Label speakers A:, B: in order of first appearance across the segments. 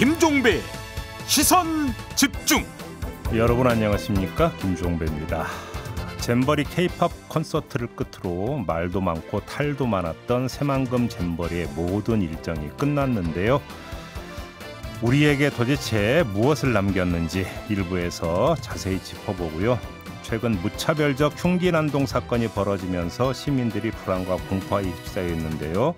A: 김종배
B: 시선 집중.
A: 여러분 안녕하십니까 김종배입니다. 잼버리 케이팝 콘서트를 끝으로 말도 많고 탈도 많았던 새만금 잼버리의 모든 일정이 끝났는데요. 우리에게 도대체 무엇을 남겼는지 일부에서 자세히 짚어보고요. 최근 무차별적 흉기 난동 사건이 벌어지면서 시민들이 불안과 공포에 휩싸여 있는데요.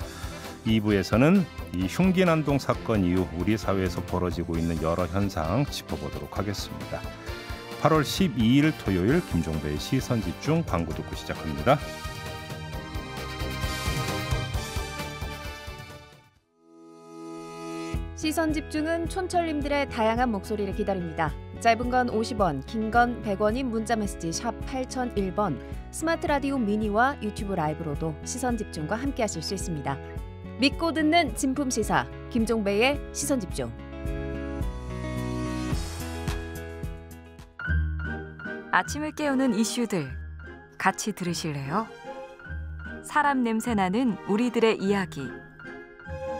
A: 2부에서는 이 흉기난동 사건 이후 우리 사회에서 벌어지고 있는 여러 현상 짚어보도록 하겠습니다. 8월 12일 토요일 김종배의 시선 집중 광고 듣고 시작합니다.
B: 시선 집중은 촌철님들의 다양한 목소리를 기다립니다. 짧은 건 50원, 긴 건 100원인 문자 메시지 8001번, 스마트 라디오 미니와 유튜브 라이브로도 시선 집중과 함께 하실 수 있습니다. 믿고 듣는 진품 시사 김종배의 시선 집중. 아침을 깨우는
C: 이슈들 같이 들으실래요? 사람 냄새 나는 우리들의 이야기.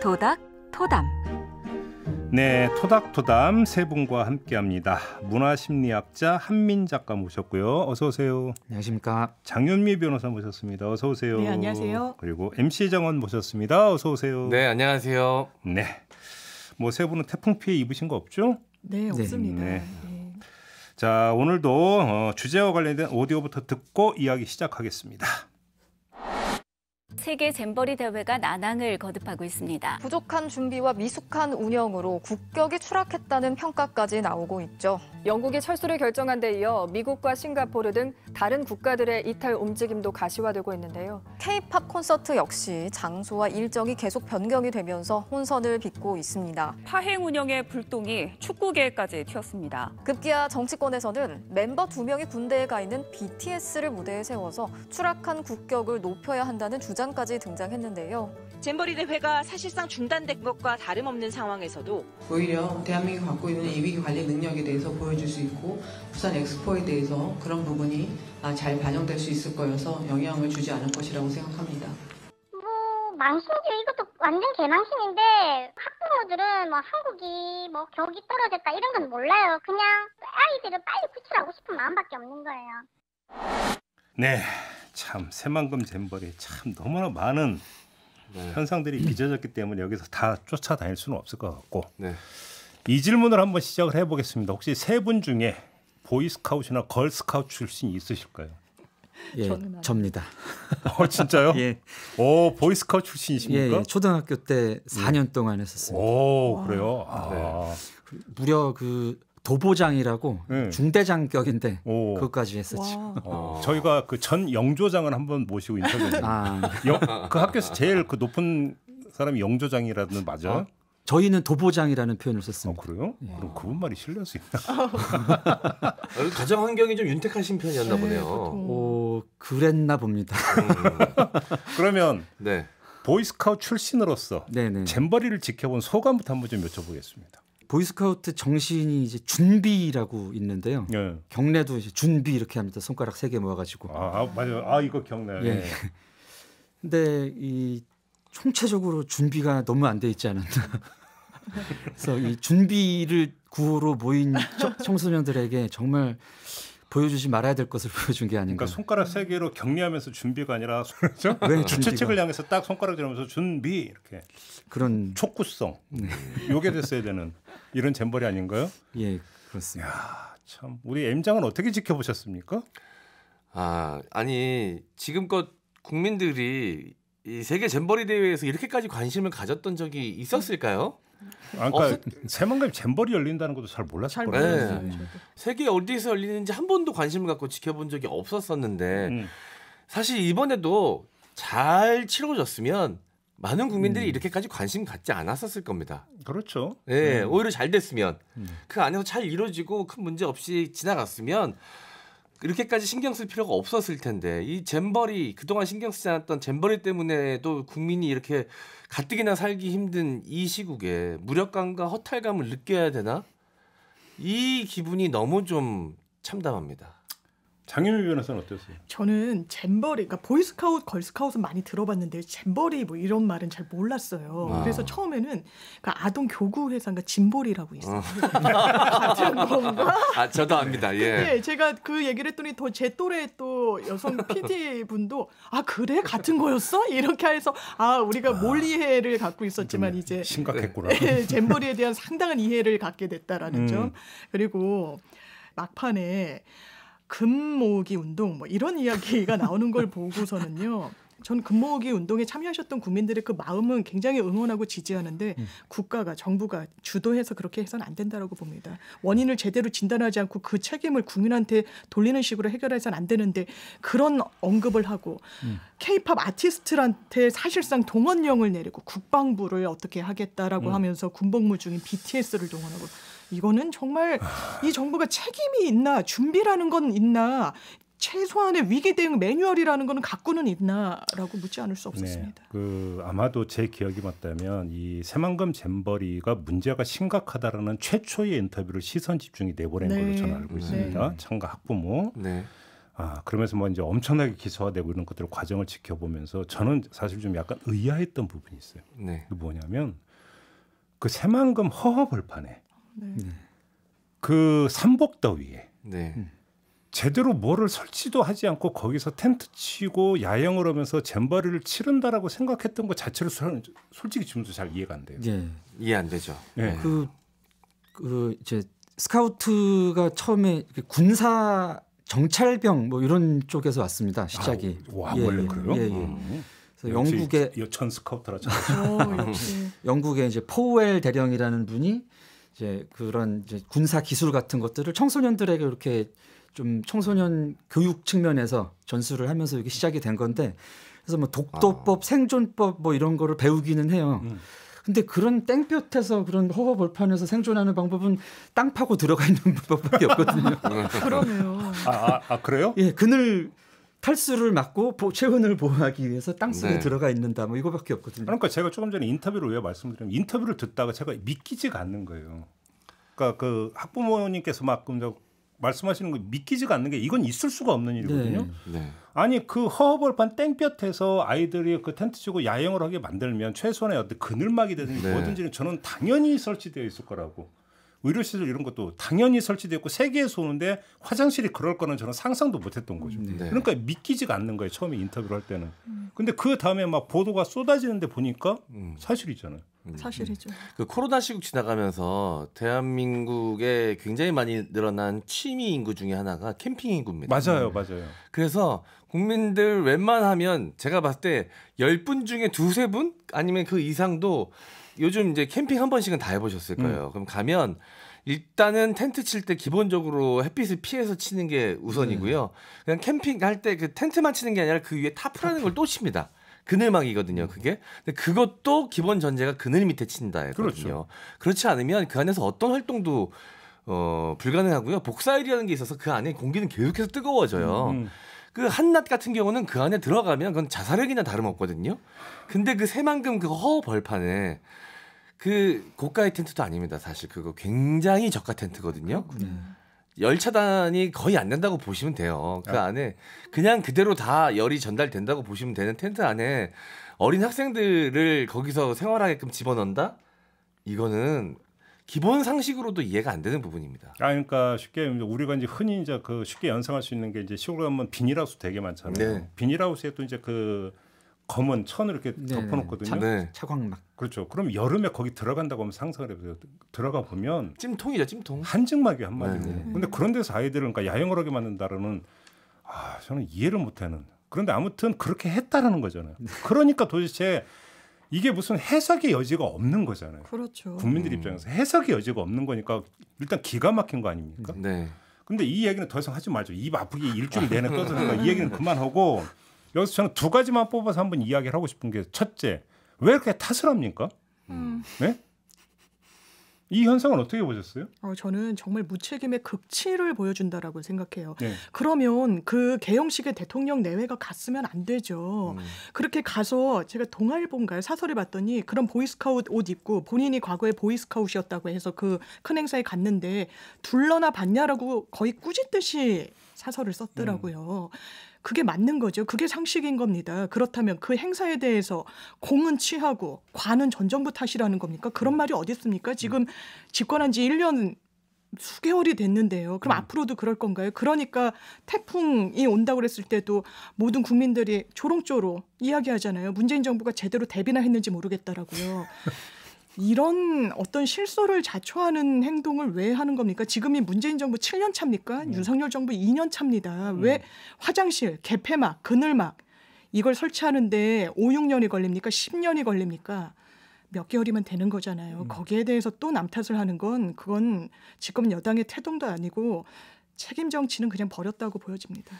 C: 도닥 토담.
A: 네, 토닥토담 세 분과 함께합니다. 문화심리학자 한민 작가 모셨고요. 어서 오세요. 안녕하십니까. 장윤미 변호사 모셨습니다. 어서 오세요. 네, 안녕하세요. 그리고 MC 장원 모셨습니다. 어서 오세요.
D: 네, 안녕하세요. 네,
A: 뭐 세 분은 태풍 피해 입으신 거 없죠?
B: 네, 네. 없습니다.
A: 네. 네. 자, 오늘도 어, 주제와 관련된 오디오부터 듣고 이야기 시작하겠습니다.
B: 세계 잼버리 대회가
D: 난항을 거듭하고 있습니다. 부족한 준비와 미숙한 운영으로 국격이 추락했다는 평가까지 나오고 있죠. 영국이 철수를 결정한 데 이어 미국과 싱가포르 등
B: 다른 국가들의 이탈 움직임도 가시화되고 있는데요. 케이팝 콘서트 역시 장소와 일정이 계속 변경이 되면서 혼선을 빚고 있습니다.
D: 파행 운영의 불똥이
B: 축구계까지 튀었습니다.
A: 급기야 정치권에서는 멤버 두 명이 군대에 가 있는 BTS를 무대에 세워서 추락한 국격을 높여야 한다는 주장 대전까지 등장했는데요.
C: 잼버리 대회가 사실상 중단된 것과 다름없는 상황에서도 오히려 대한민국이
A: 갖고 있는 이위기 관리 능력에 대해서 보여줄 수 있고 부산 엑스포에 대해서 그런 부분이
C: 아, 잘 반영될 수 있을 거여서 영향을 주지 않을 것이라고 생각합니다.
B: 뭐
D: 망신이죠. 이것도 완전 개망신인데 학부모들은 뭐 한국이 뭐 격이 떨어졌다 이런 건 몰라요. 그냥 그 아이들을 빨리 구출하고 싶은 마음밖에 없는 거예요.
A: 네, 참 새만금 잼벌이참 너무나 많은 네. 현상들이 빚어졌기 때문에 여기서 다 쫓아다닐 수는 없을 것 같고 네. 이 질문을 한번 시작을 해보겠습니다. 혹시 세 분 중에 보이스카우트나 걸스카우트 출신이 있으실까요?
B: 예, 접니다. 어 진짜요? 예. 오 보이스카우트 출신이십니까? 예, 예, 초등학교 때 4년 동안 했었습니다. 오 그래요? 아. 네. 무려 그 도보장이라고 네. 중대장격인데 오. 그것까지 했었죠. 와. 어. 어. 저희가 그 전 영조장을 한번 모시고 인터뷰했는데 아. 그 학교에서 제일 그
A: 높은 사람이 영조장이라는 맞아? 어? 저희는 도보장이라는 표현을 썼습니다. 어, 그래요? 예.
B: 그럼 그분 말이 실례수 있나? 어.
D: 아, 가정 환경이 좀 윤택하신 편이었나 네, 보네요. 어,
B: 그랬나 봅니다. 음.
D: 그러면 네.
A: 보이스카우
B: 출신으로서 네, 네 잼버리를 지켜본 소감부터 한번 좀 여쭤보겠습니다. 보이스카우트 정신이 이제 준비라고 있는데요. 예. 경례도 이제 준비 이렇게 합니다. 손가락 세 개 모아가지고. 아,
A: 아 맞아요. 아 이거 경례. 예.
B: 근데 이 총체적으로 준비가 너무 안 돼 있지 않았나. 그래서 이 준비를 구호로 모인 청소년들에게 정말 보여주지 말아야 될 것을 보여준 게 아닌가. 그러니까
A: 손가락 세 개로 격리하면서 준비가 아니라 그렇죠? 왜 주체책을 향해서 딱 손가락질하면서 준비 이렇게 그런 촉구성 네. 요게 됐어야 되는 이런 잼벌이
D: 아닌가요? 예 그렇습니다. 이야, 참 우리 M장은 어떻게 지켜보셨습니까? 아 아니 지금껏 국민들이 이 세계 잼버리 대회에서 이렇게까지 관심을 가졌던 적이 있었을까요? 음. 아, 그러니까
A: 새만금 잼벌이 열린다는
D: 것도 잘 몰랐을 거예요. 네. 세계 어디서 열리는지 한 번도 관심을 갖고 지켜본 적이 없었었는데 음. 사실 이번에도 잘 치러졌으면 많은 국민들이 음. 이렇게까지 관심 갖지 않았었을 겁니다. 그렇죠. 예, 네, 음. 오히려 잘 됐으면 음. 그 안에서 잘 이루어지고 큰 문제 없이 지나갔으면 이렇게까지 신경 쓸 필요가 없었을 텐데 이 잼버리 그동안 신경 쓰지 않았던 잼버리 때문에도 국민이 이렇게 가뜩이나 살기 힘든 이 시국에 무력감과 허탈감을 느껴야 되나? 이 기분이 너무 좀 참담합니다. 장윤희 변호사는 어땠어요?
C: 저는 잼버리, 그러니까 보이스카웃, 걸스카웃은 많이 들어봤는데 잼버리 뭐 이런 말은 잘 몰랐어요. 아. 그래서 처음에는 그 아동 교구 회사가 짐볼이라고 있어요. 어. 같은
D: 건가? 아 저도 압니다. 예. 네,
C: 제가 그 얘기를 했더니 더제 또래 또 여성 PD 분도 아 그래 같은 거였어? 이렇게 해서 아 우리가 아. 몰 이해를 갖고 있었지만 이제
A: 심각했구나. 네,
C: 잼버리에 대한 상당한 이해를 갖게 됐다라는 음. 점 그리고 막판에 금모으기 운동 뭐 이런 이야기가 나오는 걸 보고서는요. 전 금모으기 운동에 참여하셨던 국민들의 그 마음은 굉장히 응원하고 지지하는데 음. 국가가 정부가 주도해서 그렇게 해서는 안 된다라고 봅니다. 원인을 제대로 진단하지 않고 그 책임을 국민한테 돌리는 식으로 해결해서는 안 되는데 그런 언급을 하고 음. 케이팝 음. 아티스트한테 사실상 동원령을 내리고 국방부를 어떻게 하겠다라고 음. 하면서 군복무 중인 BTS를 동원하고 이거는 정말 이 정부가 책임이 있나 준비라는 건 있나 최소한의 위기 대응 매뉴얼이라는 건 갖고는 있나라고 묻지 않을 수 없었습니다.
A: 네, 그 아마도 제 기억이 맞다면 이 새만금 잼버리가 문제가 심각하다라는 최초의 인터뷰를 시선 집중이 내보낸 네. 걸로 저는 알고 있습니다. 네. 참가 학부모. 네. 아 그러면서 뭐 이제 엄청나게 기소화되고 이런 것들 과정을 지켜보면서 저는 사실 좀 약간 의아했던 부분이 있어요. 네. 그 뭐냐면 그 새만금 허허벌판에 네. 네. 그 삼복더위에 네. 음. 제대로 뭐를 설치도 하지 않고 거기서 텐트 치고 야영을 하면서 잼버리를 치른다라고 생각했던 것자체를 설, 솔직히 지금도 잘 이해가 안 돼요. 예, 이해 안 되죠.
B: 예. 그, 그 이제 스카우트가 처음에 군사 정찰병 뭐 이런 쪽에서 왔습니다. 시작이. 아, 와, 예, 원래 예. 그래요? 예, 예. 음. 영국의 여천 스카우트라죠. 어, 영국의 이제 포웰 대령이라는 분이 이제 그런 이제 군사 기술 같은 것들을 청소년들에게 이렇게 좀 청소년 교육 측면에서 전수를 하면서 이게 시작이 된 건데 그래서 뭐 독도법, 아. 생존법 뭐 이런 거를 배우기는 해요. 음. 근데 그런 땡볕에서 그런 허허벌판에서 생존하는 방법은 땅 파고 들어가 있는 방법밖에 없거든요.
D: 그러네요.
B: 아, 아, 아, 그래요? 예, 그늘 탈수를 막고 최온을 보호하기 위해서 땅속에 네. 들어가 있는다. 뭐 이거밖에 없거든요.
A: 그러니까 제가 조금 전에 인터뷰를 왜 말씀드리면 인터뷰를 듣다가 제가 믿기지가 않는 거예요. 그러니까 그 학부모님께서 막그 말씀하시는 거 믿기지가 않는 게 이건 있을 수가 없는 일이거든요. 네. 네. 아니 그 허허벌판 땡볕에서 아이들이 그 텐트 치고 야영을 하게 만들면 최소한의 어떤 그늘막이 되든지 네. 뭐든지 저는 당연히 설치되어 있을 거라고. 의료시설 이런 것도 당연히 설치되었고 세계에서 오는데 화장실이 그럴 거는 저는 상상도 못했던 거죠. 네. 네. 그러니까 믿기지가 않는 거예요. 처음에 인터뷰를 할 때는. 음. 근데 그 다음에 막 보도가 쏟아지는데 보니까 음. 사실이잖아요.
D: 음. 사실이죠. 음. 그 코로나 시국 지나가면서 대한민국에 굉장히 많이 늘어난 취미 인구 중에 하나가 캠핑 인구입니다. 맞아요, 맞아요. 그래서 국민들 웬만하면 제가 봤을 때 10분 중에 두 세 분 아니면 그 이상도 요즘 이제 캠핑 한 번씩은 다 해보셨을 음. 거예요. 음. 그럼 가면 일단은 텐트 칠 때 기본적으로 햇빛을 피해서 치는 게 우선이고요. 음. 그냥 캠핑 할 때 그 텐트만 치는 게 아니라 그 위에 타프라는 타프. 걸또 칩니다. 그늘막이거든요, 음. 그게. 근데 그것도 기본 전제가 그늘 밑에 친다. 거요 그렇죠. 그렇지 않으면 그 안에서 어떤 활동도 어, 불가능하고요. 복사일이라는게 있어서 그 안에 공기는 계속해서 뜨거워져요. 음. 음. 그 한낱 같은 경우는 그 안에 들어가면 그건 자살행이나 다름없거든요. 근데 그 새만금 그 허벌판에 그 고가의 텐트도 아닙니다. 사실 그거 굉장히 저가 텐트거든요. 음. 열 차단이 거의 안 된다고 보시면 돼요. 그 아. 안에 그냥 그대로 다 열이 전달된다고 보시면 되는 텐트 안에 어린 학생들을 거기서 생활하게끔 집어넣는다? 이거는 기본 상식으로도 이해가
A: 안 되는 부분입니다. 아, 그러니까 쉽게 우리가 이제 흔히 이제 그 쉽게 연상할 수 있는 게 이제 시골 가면 비닐하우스 되게 많잖아요. 네. 비닐하우스에 또 이제 그 검은 천을 이렇게 네. 덮어놓거든요. 차, 네. 광막 그렇죠. 그럼 여름에 거기 들어간다고 하면 상상을 해보세요. 들어가 보면 찜통이죠, 찜통. 한증막이 한마디로. 네, 네. 근데 그런 데서 아이들을 그러니까 야영을 하게 만든다라는 아 저는 이해를 못하는. 그런데 아무튼 그렇게 했다라는 거잖아요. 네. 그러니까 도대체 이게 무슨 해석의 여지가 없는 거잖아요.
B: 그렇죠. 국민들 음.
A: 입장에서 해석의 여지가 없는 거니까 일단 기가 막힌 거 아닙니까? 네. 근데 이 얘기는 더 이상 하지 말죠. 입 아프게 일주일 내내 떠드는 이 얘기는 그만하고 여기서 저는 두 가지만 뽑아서 한번 이야기를 하고 싶은 게 첫째, 왜 이렇게 탓을 합니까? 음. 네? 이 현상은 어떻게 보셨어요?
C: 어, 저는 정말 무책임의 극치를 보여준다라고 생각해요. 네. 그러면 그개영식의 대통령 내외가 갔으면 안 되죠. 음. 그렇게 가서 제가 동아일보인가요 사설을 봤더니 그런 보이스카웃 옷 입고 본인이 과거에 보이스카웃이었다고 해서 그 큰 행사에 갔는데 둘러나 봤냐라고 거의 꾸짖듯이 사설을 썼더라고요. 음. 그게 맞는 거죠. 그게 상식인 겁니다. 그렇다면 그 행사에 대해서 공은 취하고 관은 전 정부 탓이라는 겁니까? 그런 음. 말이 어디 있습니까? 음. 지금 집권한 지 1년 수개월이 됐는데요. 그럼 음. 앞으로도 그럴 건가요? 그러니까 태풍이 온다고 그랬을 때도 모든 국민들이 조롱조로 이야기하잖아요. 문재인 정부가 제대로 대비나 했는지 모르겠다라고요. 이런 어떤 실소를 자초하는 행동을 왜 하는 겁니까? 지금이 문재인 정부 7년 차입니까? 음. 윤석열 정부 2년 차입니다. 음. 왜 화장실, 개폐막, 그늘막 이걸 설치하는데 5, 6년이 걸립니까? 10년이 걸립니까? 몇 개월이면 되는 거잖아요. 음. 거기에 대해서 또 남탓을 하는 건 그건 지금 여당의 태동도 아니고 책임 정치는 그냥 버렸다고 보여집니다.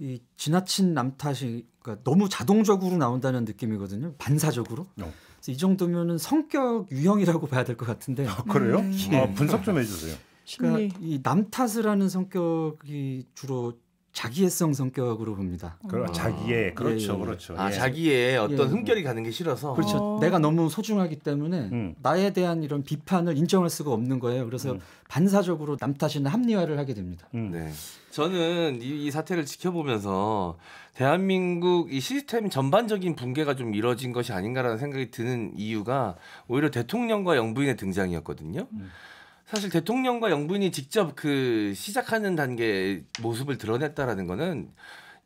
B: 이 지나친 남탓이 그러니까 너무 자동적으로 나온다는 느낌이거든요. 반사적으로. 어. 이 정도면은 성격 유형이라고 봐야 될 것 같은데. 아, 그래요? 음. 아, 네. 분석 좀 해주세요. 그러니까 이 남탓을 하는 성격이 주로 자기애성 성격으로 봅니다. 그럼 아, 자기의 예, 그렇죠, 예, 예. 그렇죠. 아 예. 자기의 어떤 예. 흠결이
D: 가는 게 싫어서 그렇죠. 어. 내가
B: 너무 소중하기 때문에 음. 나에 대한 이런 비판을 인정할 수가 없는 거예요. 그래서 음. 반사적으로 남 탓이나 합리화를 하게 됩니다.
D: 음. 네. 저는 이, 이, 사태를 지켜보면서 대한민국 이 시스템 전반적인 붕괴가 좀 이뤄진 것이 아닌가라는 생각이 드는 이유가 오히려 대통령과 영부인의 등장이었거든요. 음. 사실 대통령과 영부인이 직접 그 시작하는 단계의 모습을 드러냈다라는 거는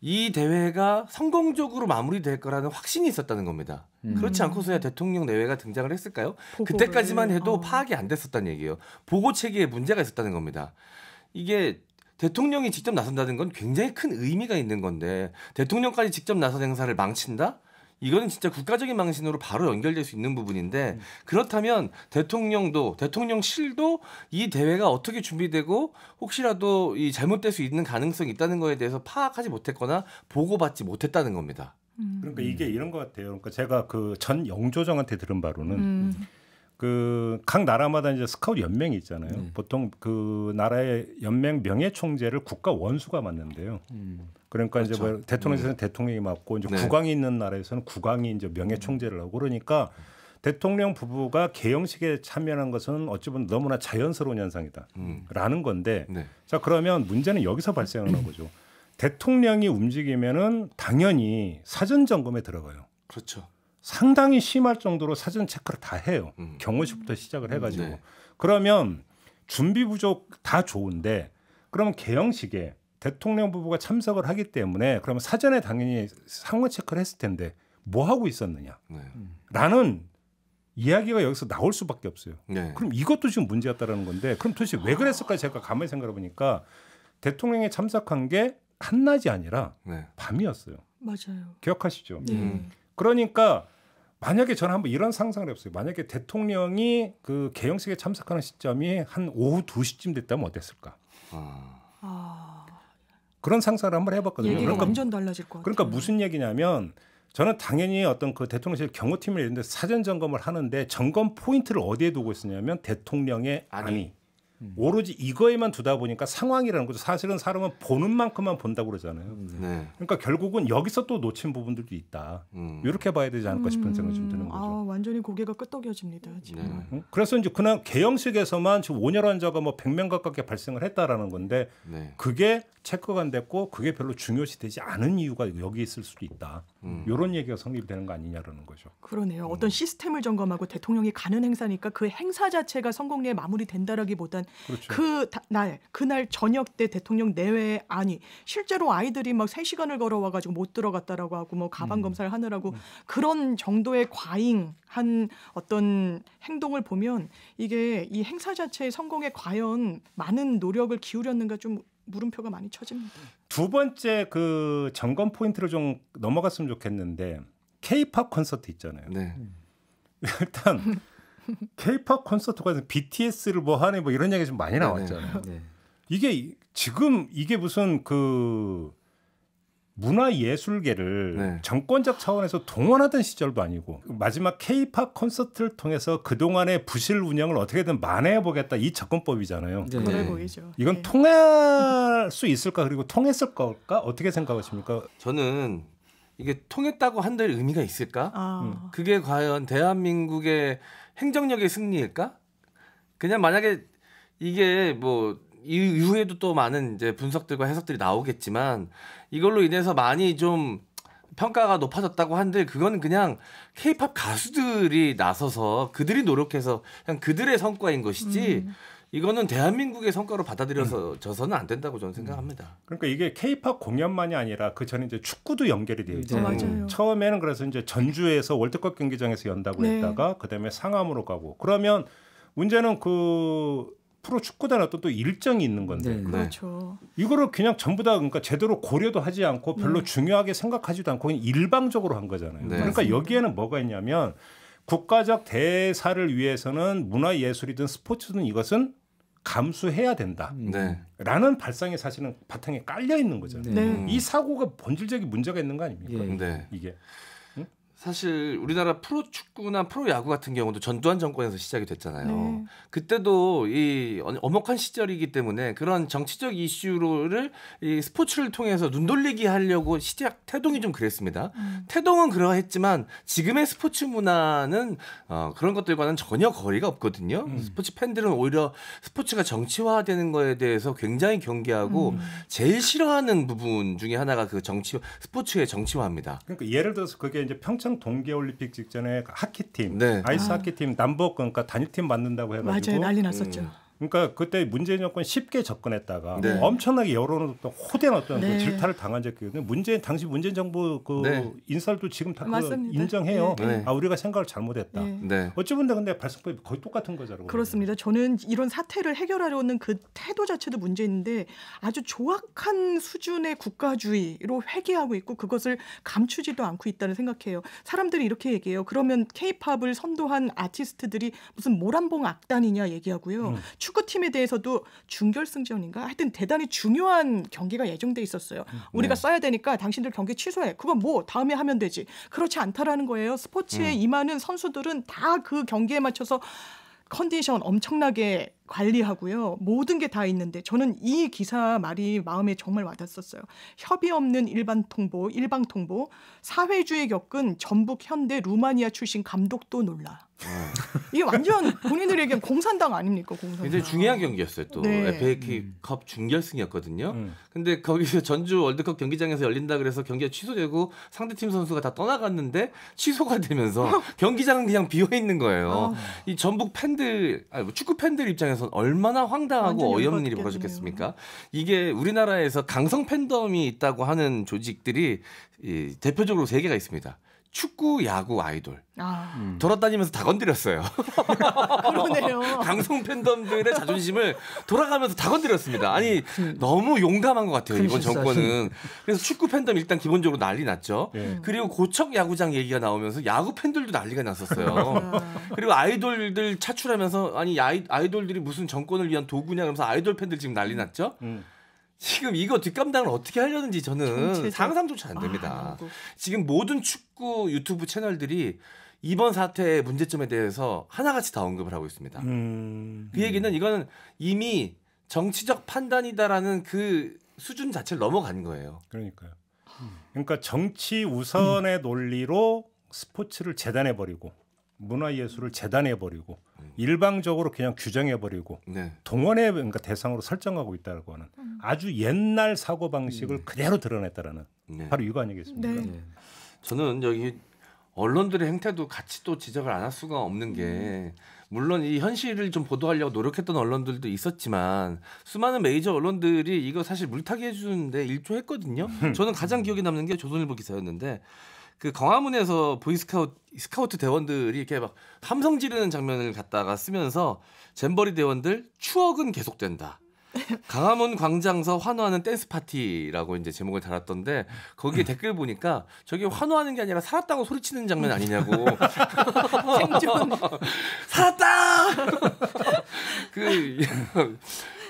D: 이 대회가 성공적으로 마무리될 거라는 확신이 있었다는 겁니다. 음. 그렇지 않고서야 대통령 내외가 등장을 했을까요? 보고를. 그때까지만 해도 어. 파악이 안 됐었다는 얘기예요. 보고 체계에 문제가 있었다는 겁니다. 이게 대통령이 직접 나선다는 건 굉장히 큰 의미가 있는 건데 대통령까지 직접 나선 행사를 망친다? 이거는 진짜 국가적인 망신으로 바로 연결될 수 있는 부분인데 음. 그렇다면 대통령도 대통령실도 이 대회가 어떻게 준비되고 혹시라도 이 잘못될 수 있는 가능성이 있다는 거에 대해서 파악하지 못했거나 보고받지 못했다는 겁니다.
A: 그러니까 음. 그러니까 이게 이런 것 같아요. 그러니까 제가 그 전 영조정한테 들은 바로는 음. 그각 나라마다 이제 스카우트 연맹이 있잖아요. 네. 보통 그 나라의 연맹 명예 총재를 국가 원수가 맡는데요. 음. 그러니까 그렇죠. 이제 뭐 대통령에서는 네. 대통령이 맡고 이제 네. 국왕이 있는 나라에서는 국왕이 이제 명예 총재를 하고 그러니까 대통령 부부가 개영식에 참여한 것은 어찌 보면 너무나 자연스러운 현상이다라는 음. 건데 네. 자 그러면 문제는 여기서 발생하는 거죠. 대통령이 움직이면은 당연히 사전 점검에 들어가요. 그렇죠. 상당히 심할 정도로 사전 체크를 다 해요. 음. 경호실부터 시작을 해가지고 음, 네. 그러면 준비 부족 다 좋은데 그러면 개형식에 대통령 부부가 참석을 하기 때문에 그러면 사전에 당연히 상황 체크를 했을 텐데 뭐 하고 있었느냐? 네. 라는 이야기가 여기서 나올 수밖에 없어요. 네. 그럼 이것도 지금 문제였다라는 건데 그럼 도대체 왜 그랬을까 제가 가만히 생각해 보니까 대통령이 참석한 게 한낮이 아니라 네. 밤이었어요. 맞아요. 기억하시죠? 네. 음. 그러니까 만약에 저는 한번 이런 상상을 해봤어요. 만약에 대통령이 그 개영식에 참석하는 시점이 한 오후 2시쯤 됐다면 어땠을까?
D: 아. 아...
A: 그런 상상을 한번 해봤거든요. 얘기가 그러니까, 완전 달라질 것 같아요. 그러니까 무슨 얘기냐면 저는 당연히 어떤 그 대통령실 경호팀을 이는데 사전 점검을 하는데 점검 포인트를 어디에 두고 있었냐면 대통령의 안위. 음. 오로지 이거에만 두다 보니까 상황이라는 거죠. 사실은 사람은 보는 만큼만 본다고 그러잖아요. 음. 네. 그러니까 결국은 여기서 또 놓친 부분들도 있다. 음. 이렇게 봐야 되지 않을까 싶은 음. 생각이 좀 드는
C: 거죠. 아, 완전히 고개가 끄덕여집니다. 네. 지금.
A: 네. 그래서 이제 그냥 개형식에서만 지금 온열 환자가 뭐 100명 가깝게 발생을 했다라는 건데 네. 그게 체크가 안 됐고 그게 별로 중요시 되지 않은 이유가 여기 있을 수도 있다. 음. 이런 얘기가 성립되는 거 아니냐라는 거죠.
C: 그러네요. 음. 어떤 시스템을 점검하고 대통령이 가는 행사니까 그 행사 자체가 성공리에 마무리된다라기보단 그날 그렇죠. 그 그날 저녁 때 대통령 내외 아니 실제로 아이들이 막 3시간을 걸어와 가지고 못 들어갔다라고 하고 뭐 가방 음. 검사를 하느라고 음. 그런 정도의 과잉한 어떤 행동을 보면 이게 이 행사 자체의 성공에 과연 많은 노력을 기울였는가 좀 물음표가 많이 쳐집니다.
A: 두 번째 그 점검 포인트를 좀 넘어갔으면 좋겠는데 K-팝 콘서트 있잖아요. 네. 일단 K-팝 콘서트가 BTS를 뭐 하네 뭐 이런 얘기 좀 많이 네, 네. 나왔잖아요. 네, 네. 이게 지금 이게 무슨 그 문화예술계를 네. 정권적 차원에서 동원하던 시절도 아니고 마지막 케이팝 콘서트를 통해서 그동안의 부실 운영을 어떻게든 만회해보겠다 이 접근법이잖아요. 네.
C: 그래 네. 보이죠.
D: 이건 네. 통할 수 있을까 그리고 통했을 걸까 어떻게 생각하십니까? 저는 이게 통했다고 한들 의미가 있을까? 아. 음. 그게 과연 대한민국의 행정력의 승리일까? 그냥 만약에 이게 뭐 이후에도 또 많은 이제 분석들과 해석들이 나오겠지만 이걸로 인해서 많이 좀 평가가 높아졌다고 한들 그건 그냥 케이팝 가수들이 나서서 그들이 노력해서 그냥 그들의 성과인 것이지 음. 이거는 대한민국의 성과로 받아들여서 음. 져서는안 된다고 저는 생각합니다. 음. 그러니까 이게 케이팝 공연만이 아니라 그
A: 전에 이제 축구도 연결이 되어 있죠. 네. 처음에는 그래서 이제 전주에서 월드컵 경기장에서 연다고 네. 했다가 그다음에 상암으로 가고 그러면 문제는 그 프로 축구단 어떤 또 일정이 있는 건데 네, 그렇죠. 이거를 그냥 전부 다 그러니까 제대로 고려도 하지 않고 네. 별로 네. 중요하게 생각하지도 않고 그냥 일방적으로 한 거잖아요. 네. 그러니까 여기에는 뭐가 있냐면 국가적 대사를 위해서는 문화예술이든 스포츠든 이것은 감수해야 된다라는 음. 네. 발상이 사실은 바탕에 깔려 있는 거잖아요. 네. 이 사고가
D: 본질적인 문제가 있는 거 아닙니까? 이게 사실 우리나라 프로 축구나 프로 야구 같은 경우도 전두환 정권에서 시작이 됐잖아요. 네. 그때도 이 엄혹한 시절이기 때문에 그런 정치적 이슈를 이 스포츠를 통해서 눈 돌리기 하려고 시작 태동이 좀 그랬습니다. 음. 태동은 그러했지만 지금의 스포츠 문화는 어, 그런 것들과는 전혀 거리가 없거든요. 음. 스포츠 팬들은 오히려 스포츠가 정치화되는 거에 대해서 굉장히 경계하고 음. 제일 싫어하는 부분 중에 하나가 그 정치 스포츠의 정치화입니다. 그러니까 예를 들어서 그게 이제 평창 2 0 동계올림픽 직전에 그 하키팀,
A: 네. 아이스 아. 하키팀 남북 그러니까 단일팀 만든다고 해가지고 맞아요 난리 음. 났었죠. 음. 그러니까 그때 문재인 정권 쉽게 접근했다가 네. 엄청나게 여론을 또 호된 어떤 그 네. 그 질타를 당한 적이거든요. 문재인 당시 문재인 정부 그 네. 인사도 지금 다 인정해요. 네. 네. 아 우리가 생각을 잘못했다. 네. 어찌본데 근데 발성법이 거의 똑같은 거잖아요.
C: 그렇습니다. 저는 이런 사태를 해결하려는 그 태도 자체도 문제인데 아주 조악한 수준의 국가주의로 회개하고 있고 그것을 감추지도 않고 있다는 생각해요. 사람들이 이렇게 얘기해요. 그러면 케이팝을 선도한 아티스트들이 무슨 모란봉 악단이냐 얘기하고요. 음. 축구팀에 대해서도 준결승전인가 하여튼 대단히 중요한 경기가 예정돼 있었어요. 음, 네. 우리가 네. 써야 되니까 당신들 경기 취소해. 그건 뭐 다음에 하면 되지. 그렇지 않다라는 거예요. 스포츠에 음. 임하는 선수들은 다 그 경기에 맞춰서 컨디션 엄청나게 관리하고요. 모든 게 다 있는데 저는 이 기사 말이 마음에 정말 와닿았었어요. 협의 없는 일반 통보, 일방 통보, 사회주의 겪은 전북 현대 루마니아 출신 감독도
D: 놀라. 네.
C: 이게 완전 본인들에게기 공산당 아닙니까 공산당. 굉장히
D: 중요한 경기였어요 또 네. FA컵 음. 준결승이었거든요. 음. 근데 거기서 전주 월드컵 경기장에서 열린다 그래서 경기가 취소되고 상대 팀 선수가 다 떠나갔는데 취소가 되면서 경기장은 그냥 비어 있는 거예요. 아. 이 전북 팬들 아니, 뭐 축구 팬들 입장에선 얼마나 황당하고 어이없는 일이 벌어졌겠습니까? 이게 우리나라에서 강성 팬덤이 있다고 하는 조직들이 이, 대표적으로 세 개가 있습니다. 축구, 야구, 아이돌. 아. 음. 돌아다니면서 다 건드렸어요. 그러네요. 방송 팬덤들의 자존심을 돌아가면서 다 건드렸습니다. 아니 너무 용감한 것 같아요 이번 정권은. 그래서 축구 팬덤 일단 기본적으로 난리 났죠. 네. 그리고 고척 야구장 얘기가 나오면서 야구 팬들도 난리가 났었어요. 아. 그리고 아이돌들 차출하면서 아니 아이, 아이돌들이 무슨 정권을 위한 도구냐 그러면서 아이돌 팬들 지금 난리 났죠. 음. 지금 이거 뒷감당을 어떻게 하려는지 저는 상상조차 안 됩니다. 아, 지금 모든 축구 유튜브 채널들이 이번 사태의 문제점에 대해서 하나같이 다 언급을 하고 있습니다. 음, 그 얘기는 이거는 이미 정치적 판단이다라는 그 수준 자체를 넘어간 거예요. 그러니까요.
A: 음. 그러니까 정치 우선의 논리로 스포츠를 재단해 버리고 문화예술을 재단해버리고 음. 일방적으로 그냥 규정해버리고 네. 동원의 그러니까 대상으로 설정하고 있다고 하는 음. 아주 옛날 사고방식을 네. 그대로 드러냈다라는 네. 바로
D: 이거 아니겠습니까? 네. 네. 저는 여기 언론들의 행태도 같이 또 지적을 안 할 수가 없는 게 음. 물론 이 현실을 좀 보도하려고 노력했던 언론들도 있었지만 수많은 메이저 언론들이 이거 사실 물타기 해주는데 일조했거든요. 음. 저는 가장 기억에 남는 게 조선일보 기사였는데 그 광화문에서 보이스카우트 스카우트 대원들이 이렇게 막 함성 지르는 장면을 갖다가 쓰면서 잼버리 대원들 추억은 계속된다. 강화문 광장서 환호하는 댄스 파티라고 이제 제목을 달았던데 거기에 음. 댓글 보니까 저기 환호하는 게 아니라 살았다고 소리치는 장면 아니냐고 생존 살았다 그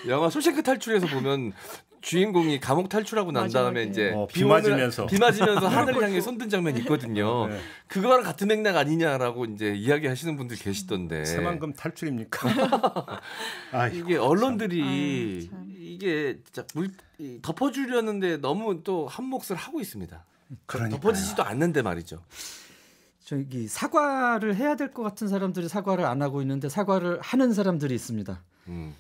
D: 영화 쇼생크 탈출에서 보면 주인공이 감옥 탈출하고 난 다음에 이제 네. 어, 비 맞으면서 비 맞으면서 하늘 네. 향해 손든 장면이 네. 있거든요. 네. 그거랑 같은 맥락 아니냐라고 이제 이야기하시는 분들 계시던데. 새만금
A: 탈출입니까?
D: 이게 언론들이 아유, 이게 진짜 물 덮어주려는데 너무 또 한몫을 하고 있습니다. 그러니까요. 덮어지지도 않는데 말이죠. 저기 사과를 해야 될 것
B: 같은 사람들이 사과를 안 하고 있는데 사과를 하는 사람들이 있습니다.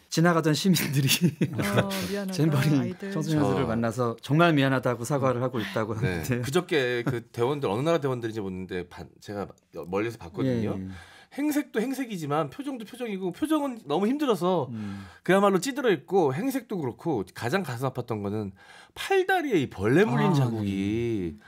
B: 지나가던 시민들이
D: 어, 잼버린 청소년들을 아.
B: 만나서 정말 미안하다고 사과를 음. 하고 있다고 네. 하는데 그저께
D: 그 대원들 어느 나라 대원들인지 모르는데 제가 멀리서 봤거든요. 예, 예, 행색도 행색이지만 표정도 표정이고 표정은 너무 힘들어서 음. 그야말로 찌들어 있고 행색도 그렇고 가장 가슴 아팠던 거는 팔다리에 이 벌레 물린 아, 자국이 네.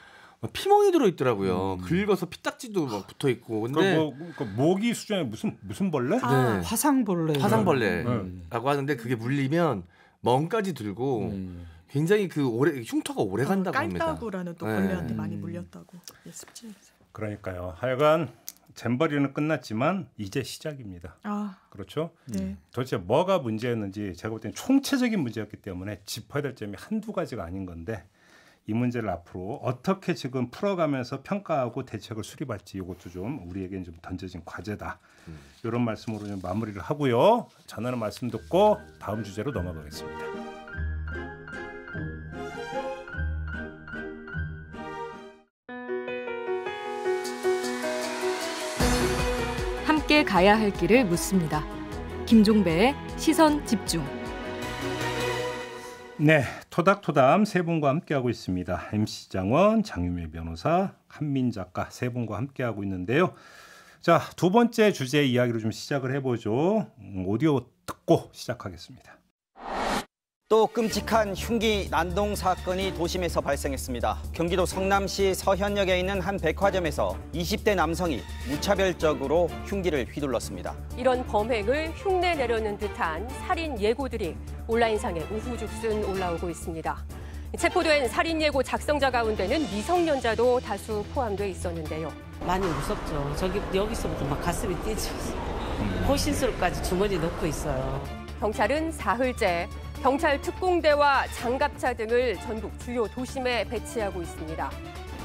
D: 피멍이 들어 있더라고요. 음. 긁어서 피딱지도 막 아. 붙어 있고. 근데 뭐, 그 모기 수준의 무슨 무슨 벌레? 아, 네. 화상벌레. 화상벌레라고 네. 네. 음. 하는데 그게 물리면 멍까지 들고 음. 굉장히 그 오래 흉터가 오래 간다고 합니다.
C: 깔따구라는 또 벌레한테 네. 많이 물렸다고 음. 예, 습지에서.
A: 그러니까요. 하여간 잼버리는 끝났지만 이제 시작입니다. 아, 그렇죠? 네. 음. 도대체 뭐가 문제였는지 제가 볼 때는 총체적인 문제였기 때문에 짚어야 될 점이 한두 가지가 아닌 건데 이 문제를 앞으로 어떻게 지금 풀어가면서 평가하고 대책을 수립할지 이것도 좀우리에겐좀 던져진 과제다. 음. 이런 말씀으로 좀 마무리를 하고요. 전하는 말씀 듣고 다음 주제로 넘어가겠습니다.
C: 함께 가야 할 길을 묻습니다. 김종배의 시선 집중.
A: 네, 토닥토닥 세 분과 함께하고 있습니다. MC 장원, 장유미 변호사, 한민 작가 세 분과 함께하고 있는데요. 자, 두 번째 주제 이야기로 좀 시작을 해보죠. 음, 오디오 듣고 시작하겠습니다.
B: 또 끔찍한 흉기 난동 사건이 도심에서 발생했습니다. 경기도 성남시 서현역에 있는 한 백화점에서 20대 남성이 무차별적으로 흉기를 휘둘렀습니다. 이런 범행을 흉내 내려는 듯한 살인 예고들이
A: 온라인상에 우후죽순 올라오고 있습니다. 체포된 살인 예고 작성자 가운데는 미성년자도 다수 포함돼 있었는데요.
D: 많이 무섭죠. 저기 여기서부터 막 가슴이 뛰죠. 음. 호신술까지 주머니 넣고 있어요.
A: 경찰은 사흘째 경찰 특공대와 장갑차 등을 전국 주요 도심에 배치하고 있습니다.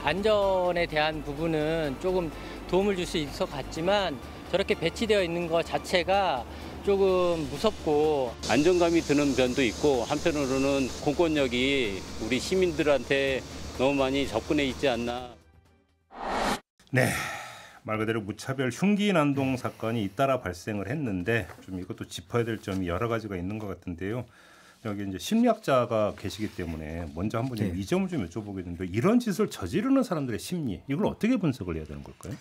B: 안전에 대한 부분은 조금 도움을 줄 수 있어 갔지만 저렇게 배치되어 있는 것 자체가 조금 무섭고 안정감이 드는 면도 있고 한편으로는 공권력이 우리 시민들한테 너무 많이 접근해 있지 않나.
A: 네, 말 그대로 무차별 흉기 난동 사건이 잇따라 발생을 했는데 좀 이것도 짚어야 될 점이 여러 가지가 있는 것 같은데요. 여기 이제 심리학자가 계시기 때문에 먼저 한번 네. 이 점을 좀 여쭤보겠는데 이런 짓을
B: 저지르는 사람들의 심리 이걸 어떻게 분석을 해야 되는 걸까요?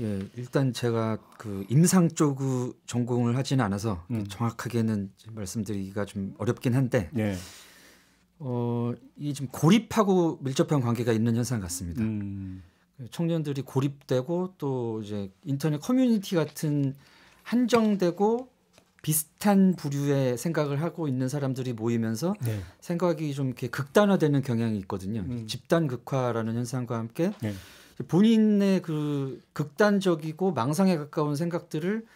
B: 예, 일단 제가 그 임상 쪽으로 전공을 하지는 않아서 음. 정확하게는 말씀드리기가 좀 어렵긴 한데 네. 어, 이 좀 고립하고 밀접한 관계가 있는 현상 같습니다. 음. 그 청년들이 고립되고 또 이제 인터넷 커뮤니티 같은 한정되고 비슷한 부류의 생각을 하고 있는 사람들이 모이면서 네. 생각이 좀 이렇게 극단화되는 경향이 있거든요. 음. 집단 극화라는 현상과 함께 네. 본인의 그 극단적이고 망상에 가까운 생각들을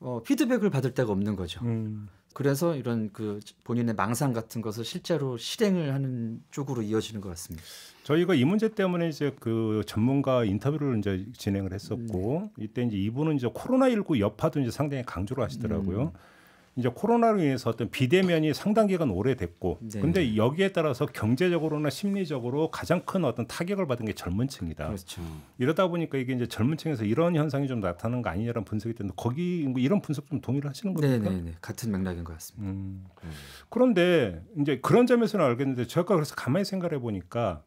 B: 어, 피드백을 받을 데가 없는 거죠. 음. 그래서 이런 그 본인의 망상 같은 것을 실제로 실행을 하는 쪽으로 이어지는 것 같습니다. 저희가 이 문제
A: 때문에 이제 그 전문가 인터뷰를 이제 진행을 했었고 네. 이때 이제 이분은 이제 코로나 19 여파도 이제 상당히 강조를 하시더라고요. 음. 이제 코로나로 인해서 어떤 비대면이 상당 기간 오래됐고 네. 근데 여기에 따라서 경제적으로나 심리적으로 가장 큰 어떤 타격을 받은 게 젊은 층이다. 그렇죠. 이러다 보니까 이게 이제 젊은 층에서 이런 현상이 좀 나타나는 거 아니냐라는 분석이 되는데 거기 뭐 이런 분석 좀 동의를 하시는 겁니까? 네, 네, 네. 같은 맥락인 것 같습니다. 음. 네. 그런데 이제 그런 점에서는 알겠는데 제가 그래서 가만히 생각해 보니까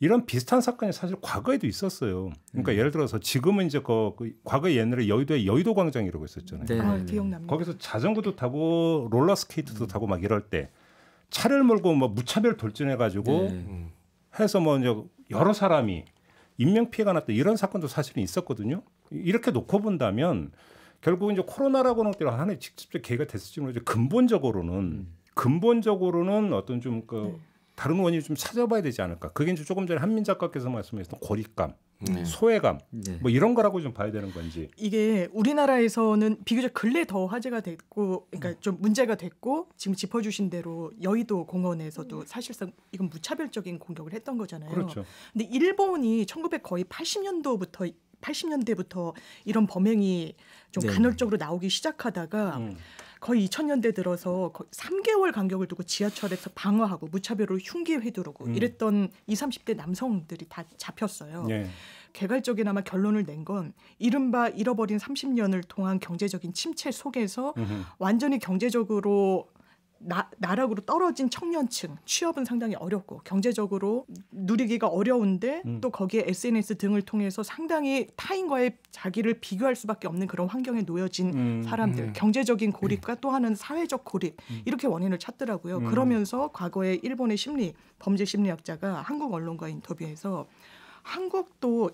A: 이런 비슷한 사건이 사실 과거에도 있었어요. 그러니까 음. 예를 들어서 지금은 이제 그, 그 과거 옛날에 여의도에 여의도 광장이라고 있었잖아요. 네. 아, 기억납니다. 거기서 자전거도 타고 롤러 스케이트도 음. 타고 막 이럴 때 차를 몰고 뭐 무차별 돌진해 가지고 네. 음. 해서 뭐 이제 여러 사람이 인명 피해가 났다 이런 사건도 사실은 있었거든요. 이렇게 놓고 본다면 결국 은 이제 코로나라고 하는 때들 하나의 직접적 계기가 됐을지 모르지만 근본적으로는 음. 근본적으로는 어떤 좀그 네. 다른 원인을 좀 찾아봐야 되지 않을까. 그게 이제 조금 전에 한민 작가께서 말씀하셨던 고립감, 네. 소외감, 네. 뭐 이런 거라고 좀 봐야 되는 건지.
C: 이게 우리나라에서는 비교적 근래 더 화제가 됐고, 그러니까 좀 문제가 됐고, 지금 짚어주신 대로 여의도 공원에서도 사실상 이건 무차별적인 공격을 했던 거잖아요. 그렇죠. 근데 일본이 1980년도부터 80년대부터 이런 범행이 좀 네. 간헐적으로 나오기 시작하다가. 음. 거의 2000년대 들어서 거의 3개월 간격을 두고 지하철에서 방어하고 무차별로 흉기에 휘두르고 음. 이랬던 20, 30대 남성들이 다 잡혔어요. 네. 개괄적이나마 결론을 낸 건 이른바 잃어버린 30년을 통한 경제적인 침체 속에서 음흠. 완전히 경제적으로 나, 나락으로 떨어진 청년층 취업은 상당히 어렵고 경제적으로 누리기가 어려운데 음. 또 거기에 SNS 등을 통해서 상당히 타인과의 자기를 비교할 수밖에 없는 그런 환경에 놓여진 음. 음. 사람들 음. 경제적인 고립과 또 하는 사회적 고립 음. 이렇게 원인을 찾더라고요. 음. 그러면서 과거에 일본의 심리 범죄 심리학자가 한국 언론과 인터뷰에서 한국도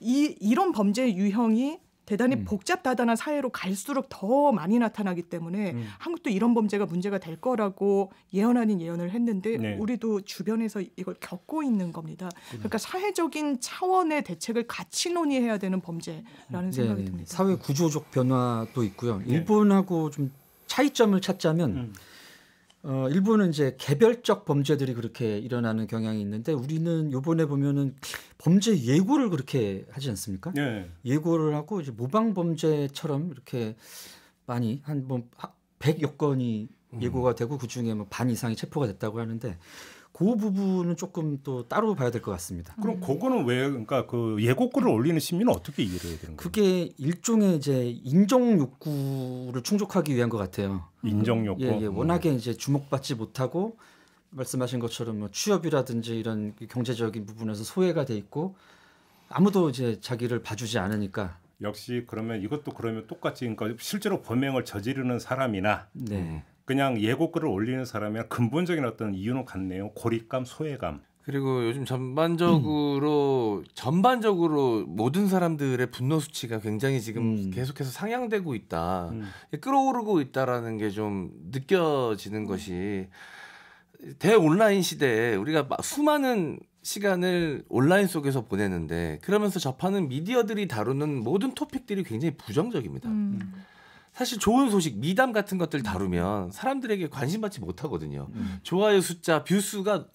C: 이 이런 범죄 유형이 대단히 음. 복잡다단한 사회로 갈수록 더 많이 나타나기 때문에 음. 한국도 이런 범죄가 문제가 될 거라고 예언 아닌 예언을 했는데 네. 우리도 주변에서 이걸 겪고 있는 겁니다. 그러니까 사회적인 차원의 대책을 같이 논의해야 되는 범죄라는 네. 생각이 네. 듭니다.
B: 사회 구조적 변화도 있고요. 네. 일본하고 좀 차이점을 찾자면 음. 어, 일부는 이제 개별적 범죄들이 그렇게 일어나는 경향이 있는데 우리는 요번에 보면은 범죄 예고를 그렇게 하지 않습니까? 네. 예고를 하고 이제 모방 범죄처럼 이렇게 많이 한뭐 100여 건이 음. 예고가 되고 그 중에 뭐 반 이상이 체포가 됐다고 하는데 그 부분은 조금 또 따로 봐야 될 것 같습니다. 그럼 네. 그거는 왜 그러니까 그 예고글을 올리는 시민은 어떻게 이해를 해야 되는 거예요? 그게 일종의 이제 인정 욕구를 충족하기 위한 것 같아요. 인정 예, 욕구. 예, 예. 워낙에 이제 주목받지 못하고 말씀하신 것처럼 뭐 취업이라든지 이런 그 경제적인 부분에서 소외가 돼 있고 아무도 이제 자기를 봐주지 않으니까 역시 그러면 이것도 그러면
A: 똑같이 그러니까 실제로 범행을 저지르는 사람이나 네. 그냥 예고글을 올리는 사람이랑 근본적인 어떤 이유는 같네요. 고립감, 소외감.
D: 그리고 요즘 전반적으로 음. 전반적으로 모든 사람들의 분노 수치가 굉장히 지금 음. 계속해서 상향되고 있다. 음. 끌어오르고 있다라는 게 좀 느껴지는 것이 대온라인 시대에 우리가 수많은 시간을 온라인 속에서 보내는데 그러면서 접하는 미디어들이 다루는 모든 토픽들이 굉장히 부정적입니다. 음. 음. 사실 좋은 소식, 미담 같은 것들 다루면 사람들에게 관심 받지 못하거든요. 음. 좋아요 숫자, 뷰 수가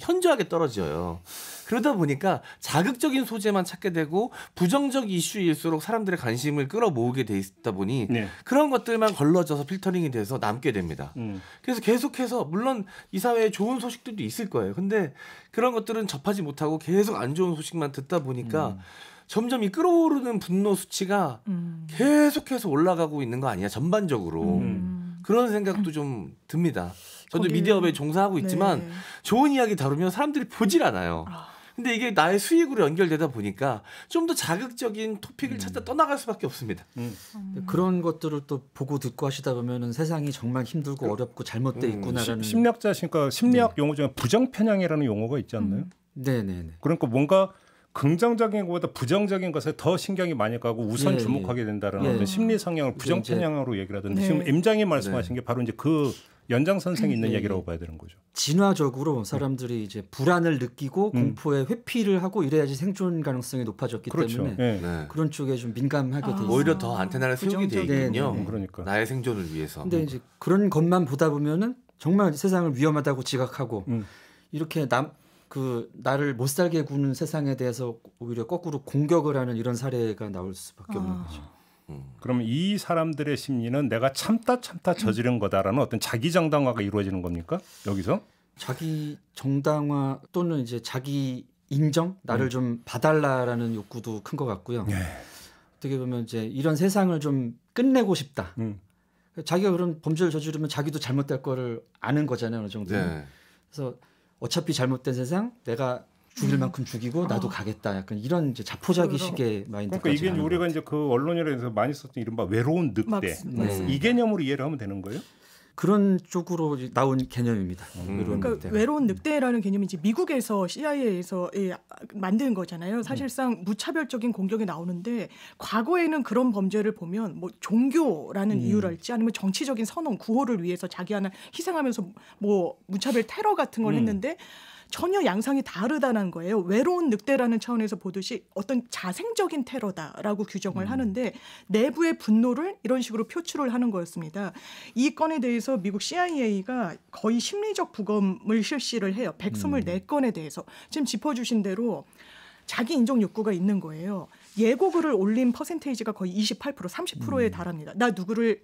D: 현저하게 떨어져요. 그러다 보니까 자극적인 소재만 찾게 되고 부정적 이슈일수록 사람들의 관심을 끌어모으게 돼 있다 보니 네. 그런 것들만 걸러져서 필터링이 돼서 남게 됩니다. 음. 그래서 계속해서 물론 이 사회에 좋은 소식들도 있을 거예요. 근데 그런 것들은 접하지 못하고 계속 안 좋은 소식만 듣다 보니까 음. 점점 이 끌어오르는 분노 수치가 음. 계속해서 올라가고 있는 거 아니야 전반적으로 음. 그런 생각도 좀 듭니다. 저도 거기 미디어업에 종사하고 네. 있지만 네. 좋은 이야기 다루면 사람들이 보질 않아요. 아. 근데 이게 나의 수익으로 연결되다 보니까 좀 더 자극적인 토픽을 음. 찾아 떠나갈 수밖에 없습니다. 음. 음. 그런
B: 것들을 또 보고 듣고 하시다 보면은 세상이 정말 힘들고 그, 어렵고 잘못돼 음. 있구나라는 심리학자 그니까 심리학 네. 용어 중에 부정 편향이라는 용어가 있지 않나요? 네네네. 음. 네, 그러니까 뭔가
A: 긍정적인 것보다 부정적인 것에 더 신경이 많이 가고 우선 예, 예. 주목하게 된다는 예. 어떤 심리 성향을 부정 편향으로 얘기를 하던데 네. 지금 엠장이 네. 말씀하신
B: 게 바로 이제 그연장선생이 있는 네. 얘기라고 봐야 되는 거죠. 진화적으로 네. 사람들이 이제 불안을 느끼고 음. 공포에 회피를 하고 이래야지 생존 가능성이 높아졌기 그렇죠. 때문에 예. 네. 그런 쪽에 좀 민감하게 아. 돼있 오히려 더 안테나를 아, 세우게 되겠군요. 네.
D: 그러니까 나의 생존을 위해서. 근데 이제
B: 그런 것만 보다 보면은 정말 세상을 위험하다고 지각하고 음. 이렇게 남그 나를 못 살게 구는 세상에 대해서 오히려 거꾸로 공격을 하는 이런 사례가 나올 수밖에 없는 아. 거죠. 음. 그러면
A: 이 사람들의 심리는 내가 참다 참다 저지른 거다라는 어떤 자기 정당화가 이루어지는 겁니까? 여기서?
B: 자기 정당화 또는 이제 자기 인정 나를 음. 좀 봐달라라는 욕구도 큰 것 같고요. 예. 어떻게 보면 이제 이런 세상을 좀 끝내고 싶다. 음. 자기가 그런 범죄를 저지르면 자기도 잘못될 거를 아는 거잖아요 어느 정도. 예. 네. 그래서 어차피 잘못된 세상 내가 죽일 음. 만큼 죽이고 나도 어. 가겠다. 약간 이런 이제 자포자기식의 그렇죠, 그렇죠. 마인드가. 그러니까 이게 우리가
A: 이제 그 언론이라서 많이 썼던 이른바 외로운 늑대 맞습니다. 이 네. 개념으로 이해를 하면 되는 거예요? 그런 쪽으로 나온
B: 개념입니다. 음. 그러니까 늑대가.
C: 외로운 음. 늑대라는 개념이 이제 미국에서 CIA에서 예, 만든 거잖아요. 사실상 음. 무차별적인 공격이 나오는데 과거에는 그런 범죄를 보면 뭐 종교라는 음. 이유랄지 아니면 정치적인 선언 구호를 위해서 자기 하나 희생하면서 뭐 무차별 테러 같은 걸 음. 했는데 전혀 양상이 다르다는 거예요. 외로운 늑대라는 차원에서 보듯이 어떤 자생적인 테러다라고 규정을 음. 하는데 내부의 분노를 이런 식으로 표출을 하는 거였습니다. 이 건에 대해서 미국 CIA가 거의 심리적 부검을 실시를 해요. 124건에 음. 대해서 지금 짚어주신 대로 자기 인정 욕구가 있는 거예요. 예고글을 올린 퍼센테이지가 거의 28% 30%에 음. 달합니다. 나 누구를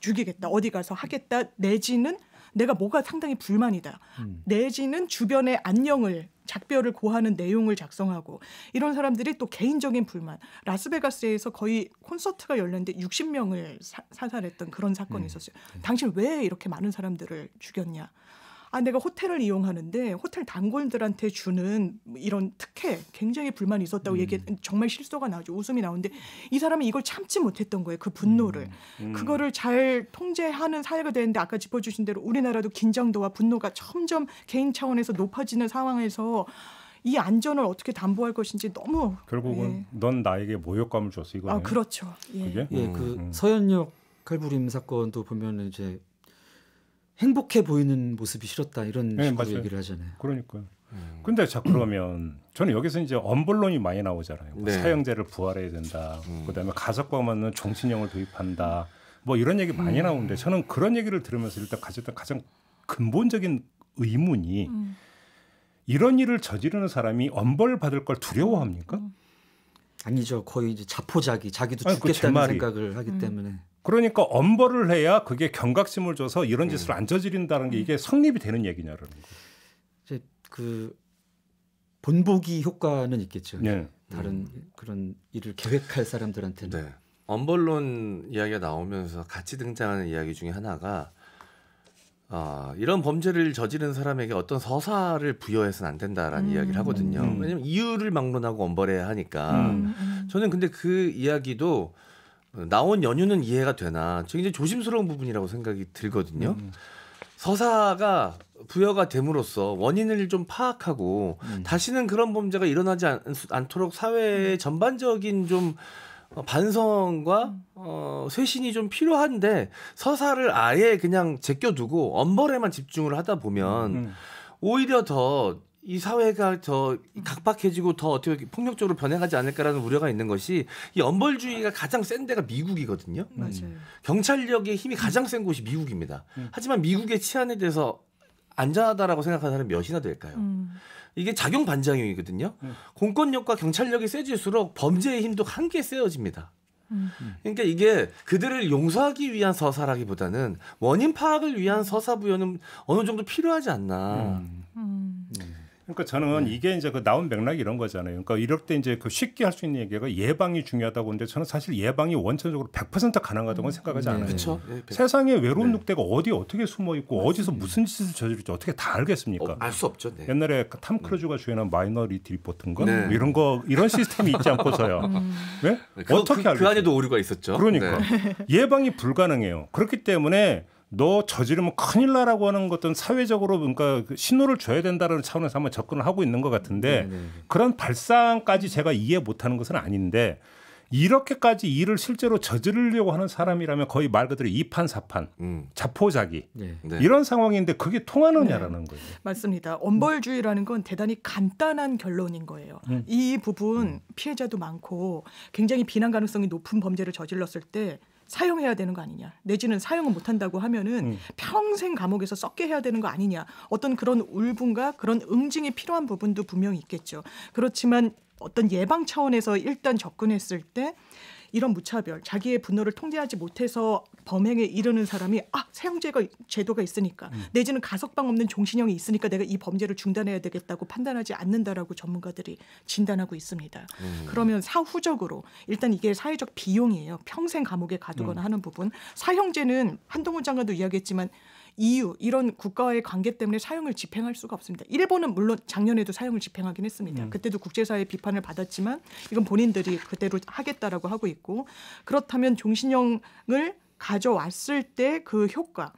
C: 죽이겠다 어디 가서 하겠다 내지는 내가 뭐가 상당히 불만이다. 음. 내지는 주변의 안녕을 작별을 고하는 내용을 작성하고 이런 사람들이 또 개인적인 불만 라스베가스에서 거의 콘서트가 열렸는데 60명을 사, 살했던 그런 사건이 음. 있었어요. 당신 왜 이렇게 많은 사람들을 죽였냐? 아 내가 호텔을 이용하는데 호텔 단골들한테 주는 이런 특혜 굉장히 불만이 있었다고 음. 얘기 정말 실소가 나죠 웃음이 나오는데 이 사람이 이걸 참지 못했던 거예요 그 분노를 음. 음. 그거를 잘 통제하는 사회가 되는데 아까 짚어주신 대로 우리나라도 긴장도와 분노가 점점 개인 차원에서 높아지는 상황에서 이 안전을 어떻게 담보할 것인지 너무
B: 결국은 예. 넌 나에게 모욕감을 줬어 이거 아 그렇죠 예. 예 그 예, 음, 그 서현역 칼부림 사건도 보면은 이제 행복해 보이는 모습이 싫었다 이런 네, 식으로 맞아요. 얘기를 하잖아요. 그러니까요. 음. 근데 자 그러면 저는 여기서 이제
A: 언벌론이 많이 나오잖아요. 뭐 네. 사형제를 부활해야 된다. 음. 그다음에 가석과 맞는 종신형을 도입한다. 뭐 이런 얘기 많이 음. 나오는데 저는 그런 얘기를 들으면서 일단 가졌던 가장 근본적인 의문이 음. 이런 일을 저지르는 사람이 엄벌 받을 걸
B: 두려워합니까? 아니죠. 거의 이제 자포자기, 자기도
A: 아니, 죽겠다는 그 생각을 하기 음. 때문에. 그러니까 엄벌을 해야 그게 경각심을 줘서 이런 네. 짓을 안 저지른다는 게 이게 성립이
B: 되는 얘기냐라는 거. 그 본보기 효과는 있겠죠. 네. 다른 음. 그런 일을 계획할 사람들한테는. 네.
D: 엄벌론 이야기가 나오면서 같이 등장하는 이야기 중에 하나가 아, 어, 이런 범죄를 저지른 사람에게 어떤 서사를 부여해서는 안 된다라는 음. 이야기를 하거든요. 음. 왜냐면 이유를 막론하고 엄벌해야 하니까. 음. 음. 저는 근데 그 이야기도 나온 연유는 이해가 되나 굉장히 조심스러운 부분이라고 생각이 들거든요. 음. 서사가 부여가 됨으로써 원인을 좀 파악하고 음. 다시는 그런 범죄가 일어나지 않, 도록 사회의 전반적인 좀 반성과 어, 쇄신이 좀 필요한데 서사를 아예 그냥 제껴두고 엄벌에만 집중을 하다 보면 음. 음. 오히려 더이 사회가 더 각박해지고 더 어떻게 폭력적으로 변해가지 않을까라는 우려가 있는 것이 이 엄벌주의가 가장 센 데가 미국이거든요. 음. 맞아요. 음. 경찰력의 힘이 가장 센 곳이 미국입니다. 음. 하지만 미국의 치안에 대해서 안전하다라고 생각하는 사람이 몇이나 될까요? 음. 이게 작용 반작용이거든요. 음. 공권력과 경찰력이 세질수록 범죄의 힘도 함께 세어집니다. 음. 그러니까 이게 그들을 용서하기 위한 서사라기보다는 원인 파악을 위한 서사 부여는 어느 정도 필요하지 않나. 음. 그러니까 저는 네. 이게 이제 그 나온 맥락 이런 거잖아요.
A: 그러니까 이럴 때 이제 그 쉽게 할 수 있는 얘기가 예방이 중요하다고 하는데 저는 사실 예방이 원천적으로 100% 가능하다고 음. 생각하지 네. 않아요. 그렇 네, 세상에 외로운 네. 늑대가 어디 어떻게 숨어 있고 어디서 무슨 짓을 저질지 지 어떻게 다 알겠습니까? 어, 알수 없죠. 네. 옛날에 그 탐 네. 크루즈가 주연한 마이너리티 리포트인가 뭐 이런 거 이런 시스템이 있지 않고서요. 음.
D: 그, 어떻게 그, 알겠어요? 그 안에도 오류가 있었죠. 그러니까
A: 예방이 불가능해요. 그렇기 때문에 너 저지르면 큰일 나라고 하는 것은 들 사회적으로 그러니까 신호를 줘야 된다는 차원에서 한번 접근을 하고 있는 것 같은데 네네. 네, 네. 그런 발상까지 제가 이해 못하는 것은 아닌데 이렇게까지 일을 실제로 저지르려고 하는 사람이라면 거의 말 그대로 이판사판 음. 자포자기 네. 네. 이런 상황인데 그게 통하느냐라는
C: 네. 거예요. 맞습니다. 엄벌주의라는 건 대단히 간단한 결론인 거예요. 음. 이 부분 음. 피해자도 많고 굉장히 비난 가능성이 높은 범죄를 저질렀을 때 사용해야 되는 거 아니냐 내지는 사용을 못한다고 하면은 음. 평생 감옥에서 썩게 해야 되는 거 아니냐 어떤 그런 울분과 그런 응징이 필요한 부분도 분명히 있겠죠 그렇지만 어떤 예방 차원에서 일단 접근했을 때 이런 무차별, 자기의 분노를 통제하지 못해서 범행에 이르는 사람이 아 사형제가 제도가 있으니까 음. 내지는 가석방 없는 종신형이 있으니까 내가 이 범죄를 중단해야 되겠다고 판단하지 않는다라고 전문가들이 진단하고 있습니다. 음. 그러면 사후적으로 일단 이게 사회적 비용이에요. 평생 감옥에 가두거나 음. 하는 부분. 사형제는 한동훈 장관도 이야기했지만 EU 이런 국가의 와 관계 때문에 사용을 집행할 수가 없습니다. 일본은 물론 작년에도 사용을 집행하긴 했습니다. 음. 그때도 국제사회 의 비판을 받았지만 이건 본인들이 그대로 하겠다라고 하고 있고 그렇다면 종신형을 가져왔을 때 그 효과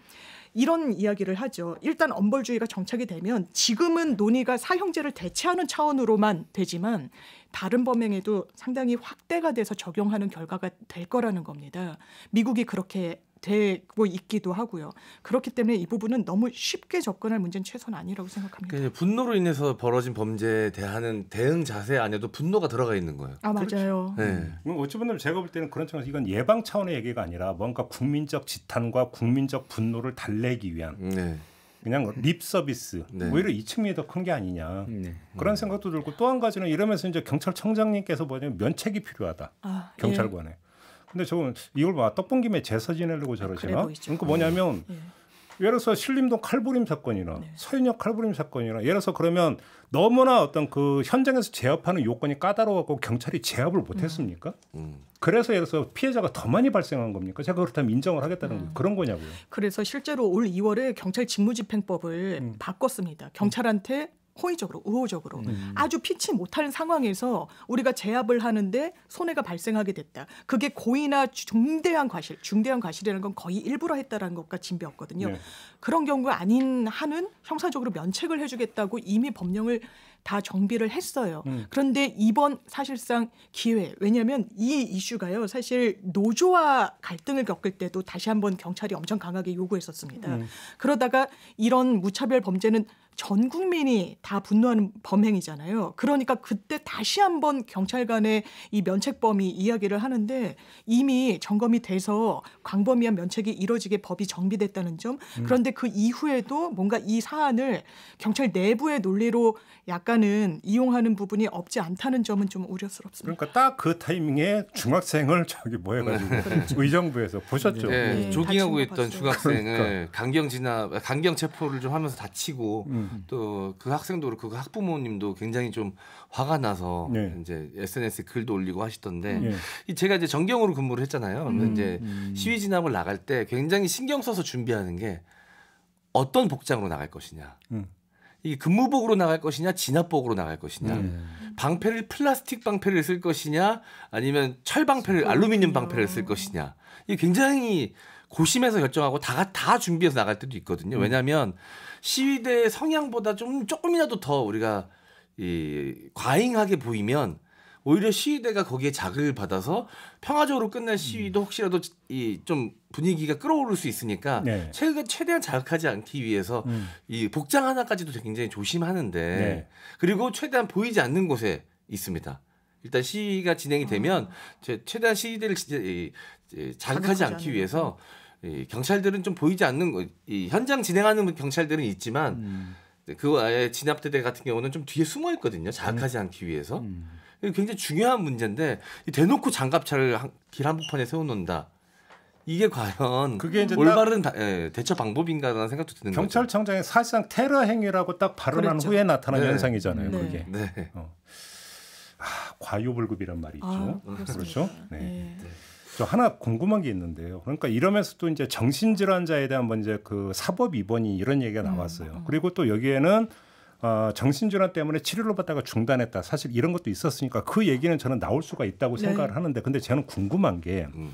C: 이런 이야기를 하죠. 일단 엄벌주의가 정착이 되면 지금은 논의가 사형제를 대체하는 차원으로만 되지만 다른 범행에도 상당히 확대가 돼서 적용하는 결과가 될 거라는 겁니다. 미국이 그렇게 되고 있기도 하고요. 그렇기 때문에 이 부분은 너무 쉽게 접근할 문제는 최소는 아니라고 생각합니다.
D: 그러니까 분노로 인해서 벌어진 범죄에 대한 대응 자세 안에도 분노가 들어가 있는 거예요.
C: 아 맞아요. 그렇죠.
D: 음. 네. 음, 어찌 보면 제가 볼 때는 그런 차원 이건 예방 차원의 얘기가
A: 아니라 뭔가 국민적 지탄과 국민적 분노를 달래기 위한 음, 네. 그냥 립 서비스 네. 오히려 이 측면이 더 큰 게 아니냐 음, 네. 그런 생각도 들고 또 한 가지는 이러면서 이제 경찰청장님께서 뭐냐면 면책이 필요하다
C: 아, 예. 경찰관에.
A: 예. 근데 저건 이걸 봐떡봉 김에 제사 지내려고 아, 저러시나? 그러니까 뭐냐면 네. 예를 들어서 신림동 칼부림 사건이나 네. 서인역 칼부림 사건이나 예를 들어서 그러면 너무나 어떤 그 현장에서 제압하는 요건이 까다로워갖고 경찰이 제압을 못했습니까? 음. 음. 그래서 예를 들어서 피해자가 더 많이 발생한 겁니까? 제가 그렇다면 인정을 하겠다는 음. 그런 거냐고요.
C: 그래서 실제로 올 2월에 경찰 직무집행법을 음. 바꿨습니다. 경찰한테 호의적으로 우호적으로 음. 아주 피치 못하는 상황에서 우리가 제압을 하는데 손해가 발생하게 됐다. 그게 고의나 중대한 과실, 중대한 과실이라는 건 거의 일부러 했다라는 것과 진배없거든요. 네. 그런 경우가 아닌 하는 형사적으로 면책을 해주겠다고 이미 법령을 다 정비를 했어요. 음. 그런데 이번 사실상 기회 왜냐하면 이 이슈가요 사실 노조와 갈등을 겪을 때도 다시 한번 경찰이 엄청 강하게 요구했었습니다. 음. 그러다가 이런 무차별 범죄는 전 국민이 다 분노하는 범행이잖아요. 그러니까 그때 다시 한번 경찰관의 이 면책범위 이야기를 하는데 이미 점검이 돼서 광범위한 면책이 이뤄지게 법이 정비됐다는 점. 음. 그런데 그 이후에도 뭔가 이 사안을 경찰 내부의 논리로 약간은 이용하는 부분이 없지 않다는 점은 좀 우려스럽습니다.
A: 그러니까 딱 그 타이밍에 중학생을 저기 뭐 해가지고 네. 의정부에서 보셨죠. 네, 네, 조깅하고 있던 봤어요. 중학생을 그러니까.
D: 강경 진압, 강경 체포를 좀 하면서 다치고 음. 음. 또그 학생도 그렇고 그 학부모님도 굉장히 좀 화가 나서 네. 이제 SNS에 글도 올리고 하시던데 네. 제가 이제 전경으로 근무를 했잖아요. 근데 음, 이제 음. 시위 진압을 나갈 때 굉장히 신경 써서 준비하는 게 어떤 복장으로 나갈 것이냐. 음. 이 근무복으로 나갈 것이냐 진압복으로 나갈 것이냐 음. 방패를 플라스틱 방패를 쓸 것이냐 아니면 철 방패를 알루미늄 방패를 쓸 것이냐 이게 굉장히 고심해서 결정하고 다, 다 준비해서 나갈 때도 있거든요. 음. 왜냐하면 시위대의 성향보다 좀 조금이라도 더 우리가 이 과잉하게 보이면 오히려 시위대가 거기에 자극을 받아서 평화적으로 끝날 음. 시위도 혹시라도 이 좀 분위기가 끌어오를 수 있으니까 네. 최근 최대한 자극하지 않기 위해서 음. 이 복장 하나까지도 굉장히 조심하는데 네. 그리고 최대한 보이지 않는 곳에 있습니다. 일단 시위가 진행이 아. 되면 최대한 시위대를 자극하지 않기 위해서 경찰들은 좀 보이지 않는 거, 이 현장 진행하는 경찰들은 있지만 음. 그 아예 진압대대 같은 경우는 좀 뒤에 숨어 있거든요. 자악하지 음. 않기 위해서. 음. 굉장히 중요한 문제인데 대놓고 장갑차를 한, 길 한복판에 세워놓는다. 이게 과연 그게 이제 올바른 다, 예, 대처 방법인가라는 생각도 드는
A: 경찰청장이 사실상 테러 행위라고 딱 발언한 그랬죠. 후에 나타난 네. 현상이잖아요. 네. 그게
D: 네. 어.
A: 아, 과유불급이란 말이 있죠. 아, 그렇죠. 네. 네. 저 하나 궁금한 게 있는데요. 그러니까 이러면서 또 이제 정신질환자에 대한 먼저 뭐 그 사법 입원이 이런 얘기가 음. 나왔어요. 음. 그리고 또 여기에는 어, 정신질환 때문에 치료를 받다가 중단했다. 사실 이런 것도 있었으니까 그 얘기는 저는 나올 수가 있다고 네. 생각을 하는데 근데 저는 궁금한 게 음.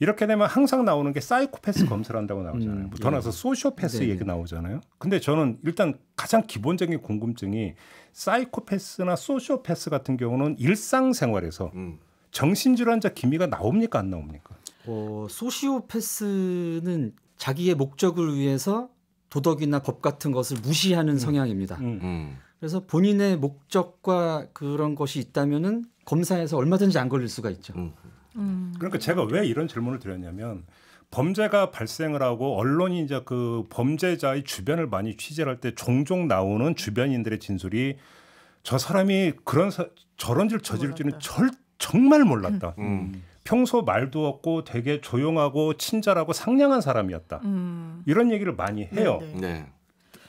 A: 이렇게 되면 항상 나오는 게 사이코패스 검사를 한다고 나오잖아요. 음, 뭐더 나서 예. 소시오패스 네네. 얘기 나오잖아요. 근데 저는 일단 가장 기본적인 궁금증이 사이코패스나 소시오패스 같은 경우는 일상생활에서 음. 정신질환자 기미가 나옵니까 안 나옵니까?
B: 어, 소시오패스는 자기의 목적을 위해서 도덕이나 법 같은 것을 무시하는 음. 성향입니다. 음. 음. 그래서 본인의 목적과 그런 것이 있다면은 검사에서 얼마든지 안 걸릴 수가 있죠. 음. 음. 그러니까 제가 왜 이런 질문을
A: 드렸냐면 범죄가 발생을 하고 언론이 이제 그 범죄자의 주변을 많이 취재를 할때 종종 나오는 주변인들의 진술이 저 사람이 그런 사, 저런 짓을 저지를지는 절대 정말 몰랐다. 음. 음. 평소 말도 없고 되게 조용하고 친절하고 상냥한 사람이었다. 음. 이런 얘기를 많이 네, 해요. 네. 네.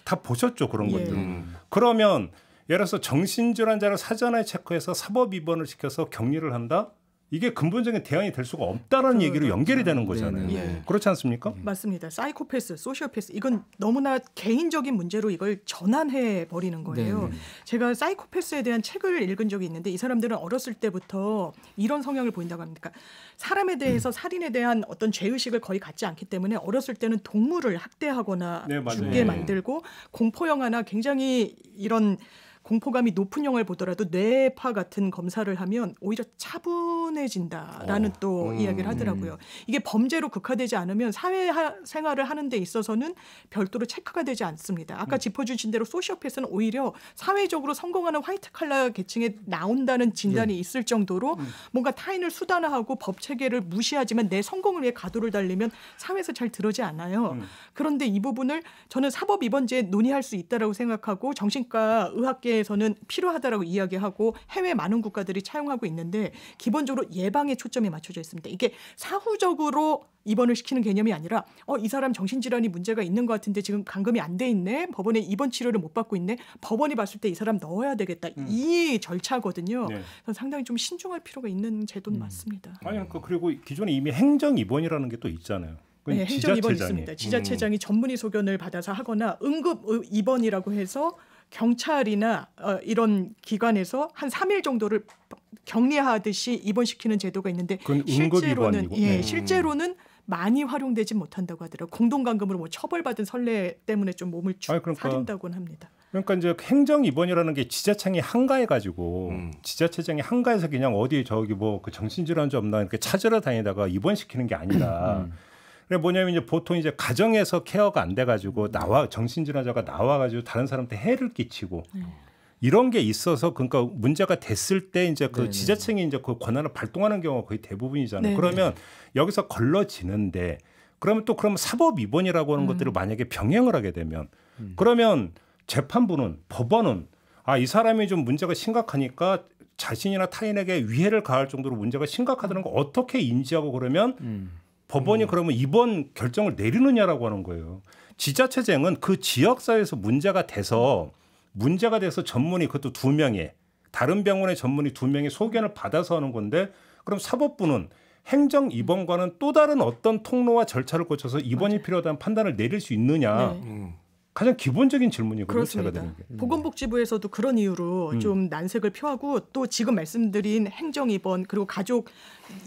A: 다 보셨죠 그런 것들. 예. 음. 그러면 예를 들어서 정신질환자를 사전에 체크해서 사법 입원을 시켜서 격리를 한다. 이게 근본적인 대안이 될 수가 없다라는 그렇죠. 얘기로 연결이 되는 네, 네. 거잖아요. 네. 네. 예. 그렇지 않습니까? 음.
C: 맞습니다. 사이코패스, 소시오패스 이건 너무나 개인적인 문제로 이걸 전환해 버리는 거예요. 네네. 제가 사이코패스에 대한 책을 읽은 적이 있는데 이 사람들은 어렸을 때부터 이런 성향을 보인다고 합니까? 그러니까 사람에 대해서 음. 살인에 대한 어떤 죄의식을 거의 갖지 않기 때문에 어렸을 때는 동물을 학대하거나 네, 죽게 만들고 공포 영화나 굉장히 이런 공포감이 높은 영화를 보더라도 뇌파 같은 검사를 하면 오히려 차분해진다라는 어. 또 음. 이야기를 하더라고요. 이게 범죄로 극화되지 않으면 사회 생활을 하는 데 있어서는 별도로 체크가 되지 않습니다. 아까 음. 짚어주신 대로 소시오패스는 오히려 사회적으로 성공하는 화이트 칼라 계층에 나온다는 진단이 예. 있을 정도로 음. 뭔가 타인을 수단화하고 법 체계를 무시하지만 내 성공을 위해 가도를 달리면 사회에서 잘 들어지 않아요. 음. 그런데 이 부분을 저는 사법 입원제 논의할 수있다고 생각하고 정신과 의학계 국내에서는 필요하다라고 이야기하고 해외 많은 국가들이 차용하고 있는데 기본적으로 예방에 초점이 맞춰져 있습니다. 이게 사후적으로 입원을 시키는 개념이 아니라 어 이 사람 정신질환이 문제가 있는 것 같은데 지금 감금이 안 돼 있네 법원에 입원 치료를 못 받고 있네 법원이 봤을 때 이 사람 넣어야 되겠다 음. 이 절차거든요. 네. 상당히 좀 신중할 필요가 있는 제도는 음. 맞습니다. 아니 그 그리고
A: 기존에 이미 행정 입원이라는 게 또 있잖아요. 네, 행정 입원 있습니다. 지자체장이
C: 음. 전문의 소견을 받아서 하거나 응급 입원이라고 해서 경찰이나 어, 이런 기관에서 한 3일 정도를 격리하듯이 입원시키는 제도가 있는데 실제로는 예, 네. 실제로는 많이 활용되지 못한다고 하더라고요. 공동감금으로 뭐 처벌받은 선례 때문에 좀 몸을 죽그러 아, 니까 사린다고는 합니다.
A: 그러니까 이제 행정 입원이라는 게 지자체장이 한가해 가지고 음. 지자체장이 한가해서 그냥 어디 저기 뭐 그 정신질환자 없나 이렇게 찾으러 다니다가 입원시키는 게 아니라 음. 그게 뭐냐면 이제 보통 이제 가정에서 케어가 안 돼가지고 음. 나와 정신질환자가 나와가지고 다른 사람한테 해를 끼치고 네. 이런 게 있어서 그러니까 문제가 됐을 때 이제 그 네네. 지자체가 이제 그 권한을 발동하는 경우가 거의 대부분이잖아요. 네네. 그러면 여기서 걸러지는데 그러면 또 그러면 사법 위반이라고 하는 음. 것들을 만약에 병행을 하게 되면 음. 그러면 재판부는 법원은 아 이 사람이 좀 문제가 심각하니까 자신이나 타인에게 위해를 가할 정도로 문제가 심각하다는 걸 음. 어떻게 인지하고 그러면 음. 법원이 음. 그러면 이번 결정을 내리느냐라고 하는 거예요. 지자체쟁은 그 지역사회에서 문제가 돼서 문제가 돼서 전문의 그것도 두 명의 다른 병원의 전문의 두 명의 소견을 받아서 하는 건데 그럼 사법부는 행정 입원과는 또 다른 어떤 통로와 절차를 거쳐서 입원이 맞아요. 필요하다는 판단을 내릴 수 있느냐 네. 음. 가장 기본적인 질문이거든요. 제가 되는 게.
C: 보건복지부에서도 그런 이유로 음. 좀 난색을 표하고 또 지금 말씀드린 행정 입원 그리고 가족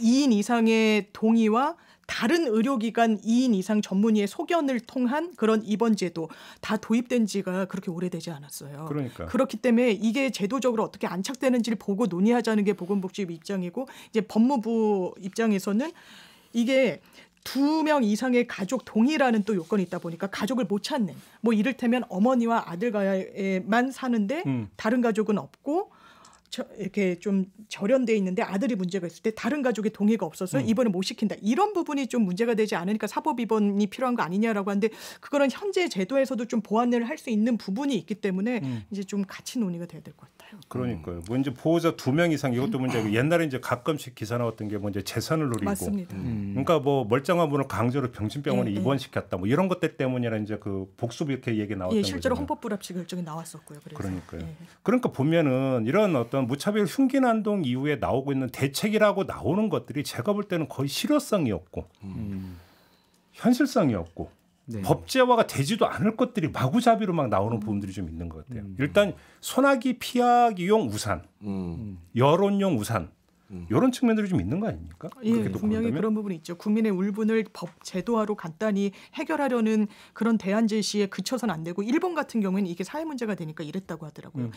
C: 2인 이상의 동의와 다른 의료기관 2인 이상 전문의의 소견을 통한 그런 입원 제도 다 도입된 지가 그렇게 오래되지 않았어요. 그러니까. 그렇기 때문에 이게 제도적으로 어떻게 안착되는지를 보고 논의하자는 게 보건복지부 입장이고 이제 법무부 입장에서는 이게 두 명 이상의 가족 동의라는 또 요건이 있다 보니까 가족을 못 찾는 뭐 이를테면 어머니와 아들과만 사는데 음. 다른 가족은 없고 저, 이렇게 좀 절연돼 있는데 아들이 문제가 있을 때 다른 가족의 동의가 없어서 음. 입원을 못 시킨다. 이런 부분이 좀 문제가 되지 않으니까 사법 입원이 필요한 거 아니냐라고 하는데 그거는 현재 제도에서도 좀 보완을 할 수 있는 부분이 있기 때문에 음. 이제 좀 같이 논의가 돼야 될 것 같아요.
A: 그러니까요. 뭐 이제 보호자 두 명 이상 이것도 문제고 음. 옛날에 이제 가끔씩 기사 나왔던 게 뭐 이제 재산을 노리고 맞습니다. 음. 음. 그러니까 뭐 멀쩡한 분을 강제로 병신병원에 네, 입원시켰다. 뭐 이런 것들 때문이라 이제 그 복수 이렇게 얘기 나왔던 예, 실제로 거잖아요.
C: 헌법 불합치 결정이 나왔었고요. 그래서.
A: 그러니까요. 예. 그러니까 보면은 이런 어떤 보면 무차별 흉기 난동 이후에 나오고 있는 대책이라고 나오는 것들이 제가 볼 때는 거의 실효성이었고 음. 현실성이었고 네. 법제화가 되지도 않을 것들이 마구잡이로 막 나오는 음. 부분들이 좀 있는 것 같아요. 음. 일단 소나기 피하기용 우산, 음.
C: 여론용 우산 음. 이런 측면들이 좀 있는 거 아닙니까? 예, 분명히 본다면? 그런 부분이 있죠. 국민의 울분을 법 제도화로 간단히 해결하려는 그런 대안 제시에 그쳐서는 안 되고 일본 같은 경우는 이게 사회 문제가 되니까 이랬다고 하더라고요. 음.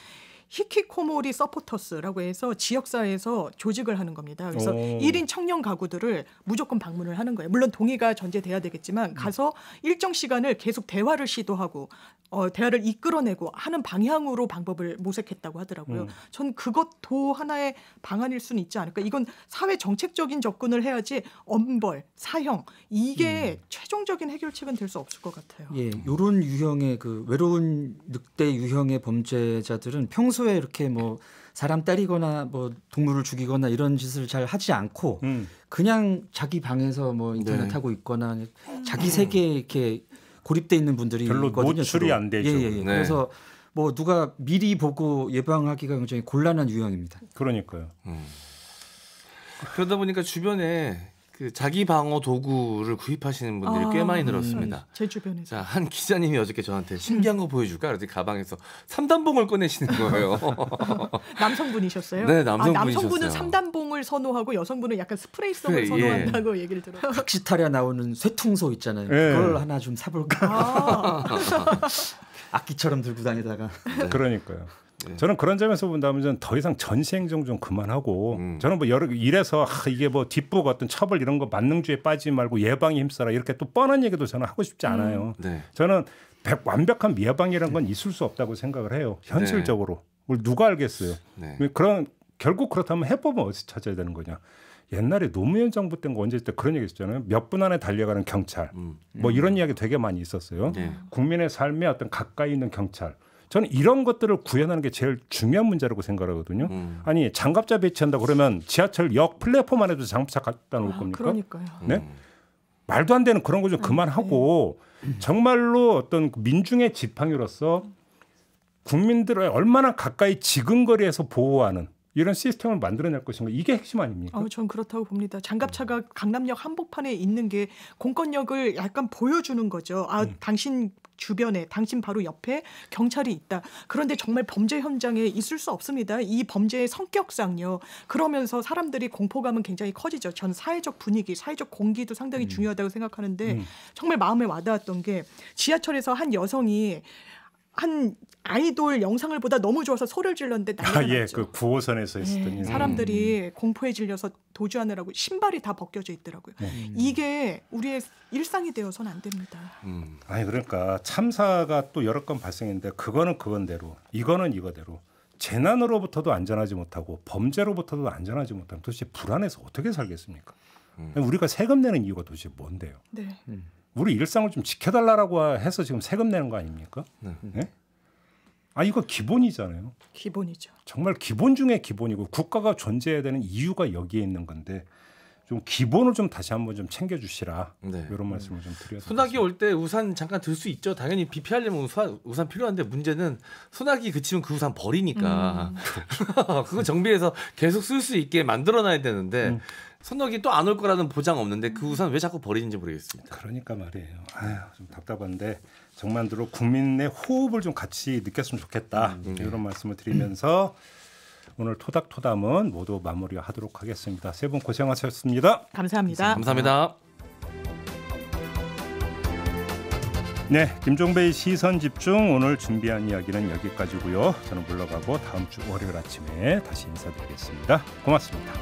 C: 히키코모리 서포터스라고 해서 지역사회에서 조직을 하는 겁니다. 그래서 오. 1인 청년 가구들을 무조건 방문을 하는 거예요. 물론 동의가 전제돼야 되겠지만 음. 가서 일정 시간을 계속 대화를 시도하고 어, 대화를 이끌어내고 하는 방향으로 방법을 모색했다고 하더라고요. 음. 전 그것도 하나의 방안일 수는 있지 않까 않을까. 그러니까 이건 사회 정책적인 접근을 해야지 엄벌, 사형 이게 음. 최종적인 해결책은 될 수 없을 것 같아요.
B: 예, 이런 유형의 그 외로운 늑대 유형의 범죄자들은 평소에 이렇게 뭐 사람 때리거나 뭐 동물을 죽이거나 이런 짓을 잘 하지 않고 음. 그냥 자기 방에서 뭐 인터넷 네. 하고 있거나 음. 자기 세계에 이렇게 고립돼 있는 분들이 별로 있거든요, 노출이 주로. 안 되죠. 예, 예, 예. 네. 그래서 뭐 누가 미리 보고 예방하기가 굉장히 곤란한 유형입니다. 그러니까요.
D: 음. 그러다 보니까 주변에 그 자기 방어 도구를 구입하시는 분들이 아, 꽤 많이 음. 늘었습니다. 음, 제 주변에. 자, 한 기자님이 어저께 저한테 음. 신기한 거 보여줄까? 그래서 가방에서 삼단봉을 꺼내시는 거예요. 남성분이셨어요? 네, 아, 남성분이셨어요. 아, 남성분은
C: 삼단봉을 선호하고 여성분은 약간 스프레이성을 네, 선호한다고 예. 얘기를 들어요.
B: 각시탈에 나오는 쇠퉁소 있잖아요. 예. 그걸 하나 좀 사볼까? 아. 악기처럼 들고 다니다가.
A: 네. 그러니까요. 예. 저는 그런 점에서 본다면 저는 더 이상 전시행정 좀 그만하고 음. 저는 뭐 여러 이래서 아, 이게 뭐 뒷북 어떤 처벌 이런 거 만능주의에 빠지지 말고 예방에 힘써라 이렇게 또 뻔한 얘기도 저는 하고 싶지 음. 않아요. 음. 네. 저는 완벽한 예방이란 건 있을 수 없다고 생각을 해요. 현실적으로. 네. 누가 알겠어요. 네. 그런 결국 그렇다면 해법은 어디서 찾아야 되는 거냐. 옛날에 노무현 정부 때인가 언제 때 그런 얘기 있었잖아요. 몇 분 안에 달려가는 경찰. 음. 뭐 이런 음. 이야기 되게 많이 있었어요. 네. 국민의 삶에 어떤 가까이 있는 경찰. 저는 이런 것들을 구현하는 게 제일 중요한 문제라고 생각하거든요. 음. 아니 장갑차 배치한다 그러면 지하철 역 플랫폼 안에도 장갑차 갖다 놓을 아, 겁니까? 그러니까요. 네. 음. 말도 안 되는 그런 거좀 아, 그만하고 네. 음. 정말로 어떤 민중의 지팡이로서 국민들을 얼마나 가까이 지근거리에서 보호하는 이런 시스템을 만들어낼 것인가 이게 핵심 아닙니까?
C: 어, 전 그렇다고 봅니다. 장갑차가 음. 강남역 한복판에 있는 게 공권력을 약간 보여주는 거죠. 아 음. 당신 주변에 당신 바로 옆에 경찰이 있다. 그런데 정말 범죄 현장에 있을 수 없습니다. 이 범죄의 성격상요. 그러면서 사람들이 공포감은 굉장히 커지죠. 전 사회적 분위기, 사회적 공기도 상당히 음. 중요하다고 생각하는데 음. 정말 마음에 와닿았던 게 지하철에서 한 여성이 한 아이돌 영상을 보다 너무 좋아서 소를 질렀는데 난리가 아, 예,
A: 그 9호선에서 했었던 예, 사람들이
C: 음, 음. 공포에 질려서 도주하느라고 신발이 다 벗겨져 있더라고요. 네. 음. 이게 우리의 일상이 되어서는 안 됩니다.
A: 음. 아니 그러니까 참사가 또 여러 건 발생했는데 그거는 그건대로 이거는 이거대로 재난으로부터도 안전하지 못하고 범죄로부터도 안전하지 못하면 도대체 불안해서 어떻게 살겠습니까? 음. 우리가 세금 내는 이유가 도대체 뭔데요? 네. 음. 우리 일상을 좀 지켜달라라고 해서 지금 세금 내는 거 아닙니까? 네. 네? 아 이거 기본이잖아요. 기본이죠. 정말 기본 중에 기본이고 국가가 존재해야 되는 이유가 여기에 있는 건데 좀 기본을 좀 다시 한번 좀 챙겨 주시라 네. 이런 말씀을 좀
D: 드려요. 소나기 올 때 우산 잠깐 들 수 있죠. 당연히 비 피하려면 우산, 우산 필요한데 문제는 소나기 그치면 그 우산 버리니까 음. 그거 정비해서 계속 쓸 수 있게 만들어놔야 되는데 음. 선덕이 또 안 올 거라는 보장 없는데 그 우산 왜 자꾸 버리는지 모르겠습니다.
A: 그러니까 말이에요. 아유 좀 답답한데 정만으로 국민의 호흡을 좀 같이 느꼈으면 좋겠다 음, 네. 이런 말씀을 드리면서 오늘 토닥토담은 모두 마무리하도록 하겠습니다. 세 분 고생하셨습니다.
C: 감사합니다. 감사합니다.
A: 네, 김종배의 시선 집중 오늘 준비한 이야기는 여기까지고요. 저는 물러가고 다음 주 월요일 아침에 다시 인사드리겠습니다.
D: 고맙습니다.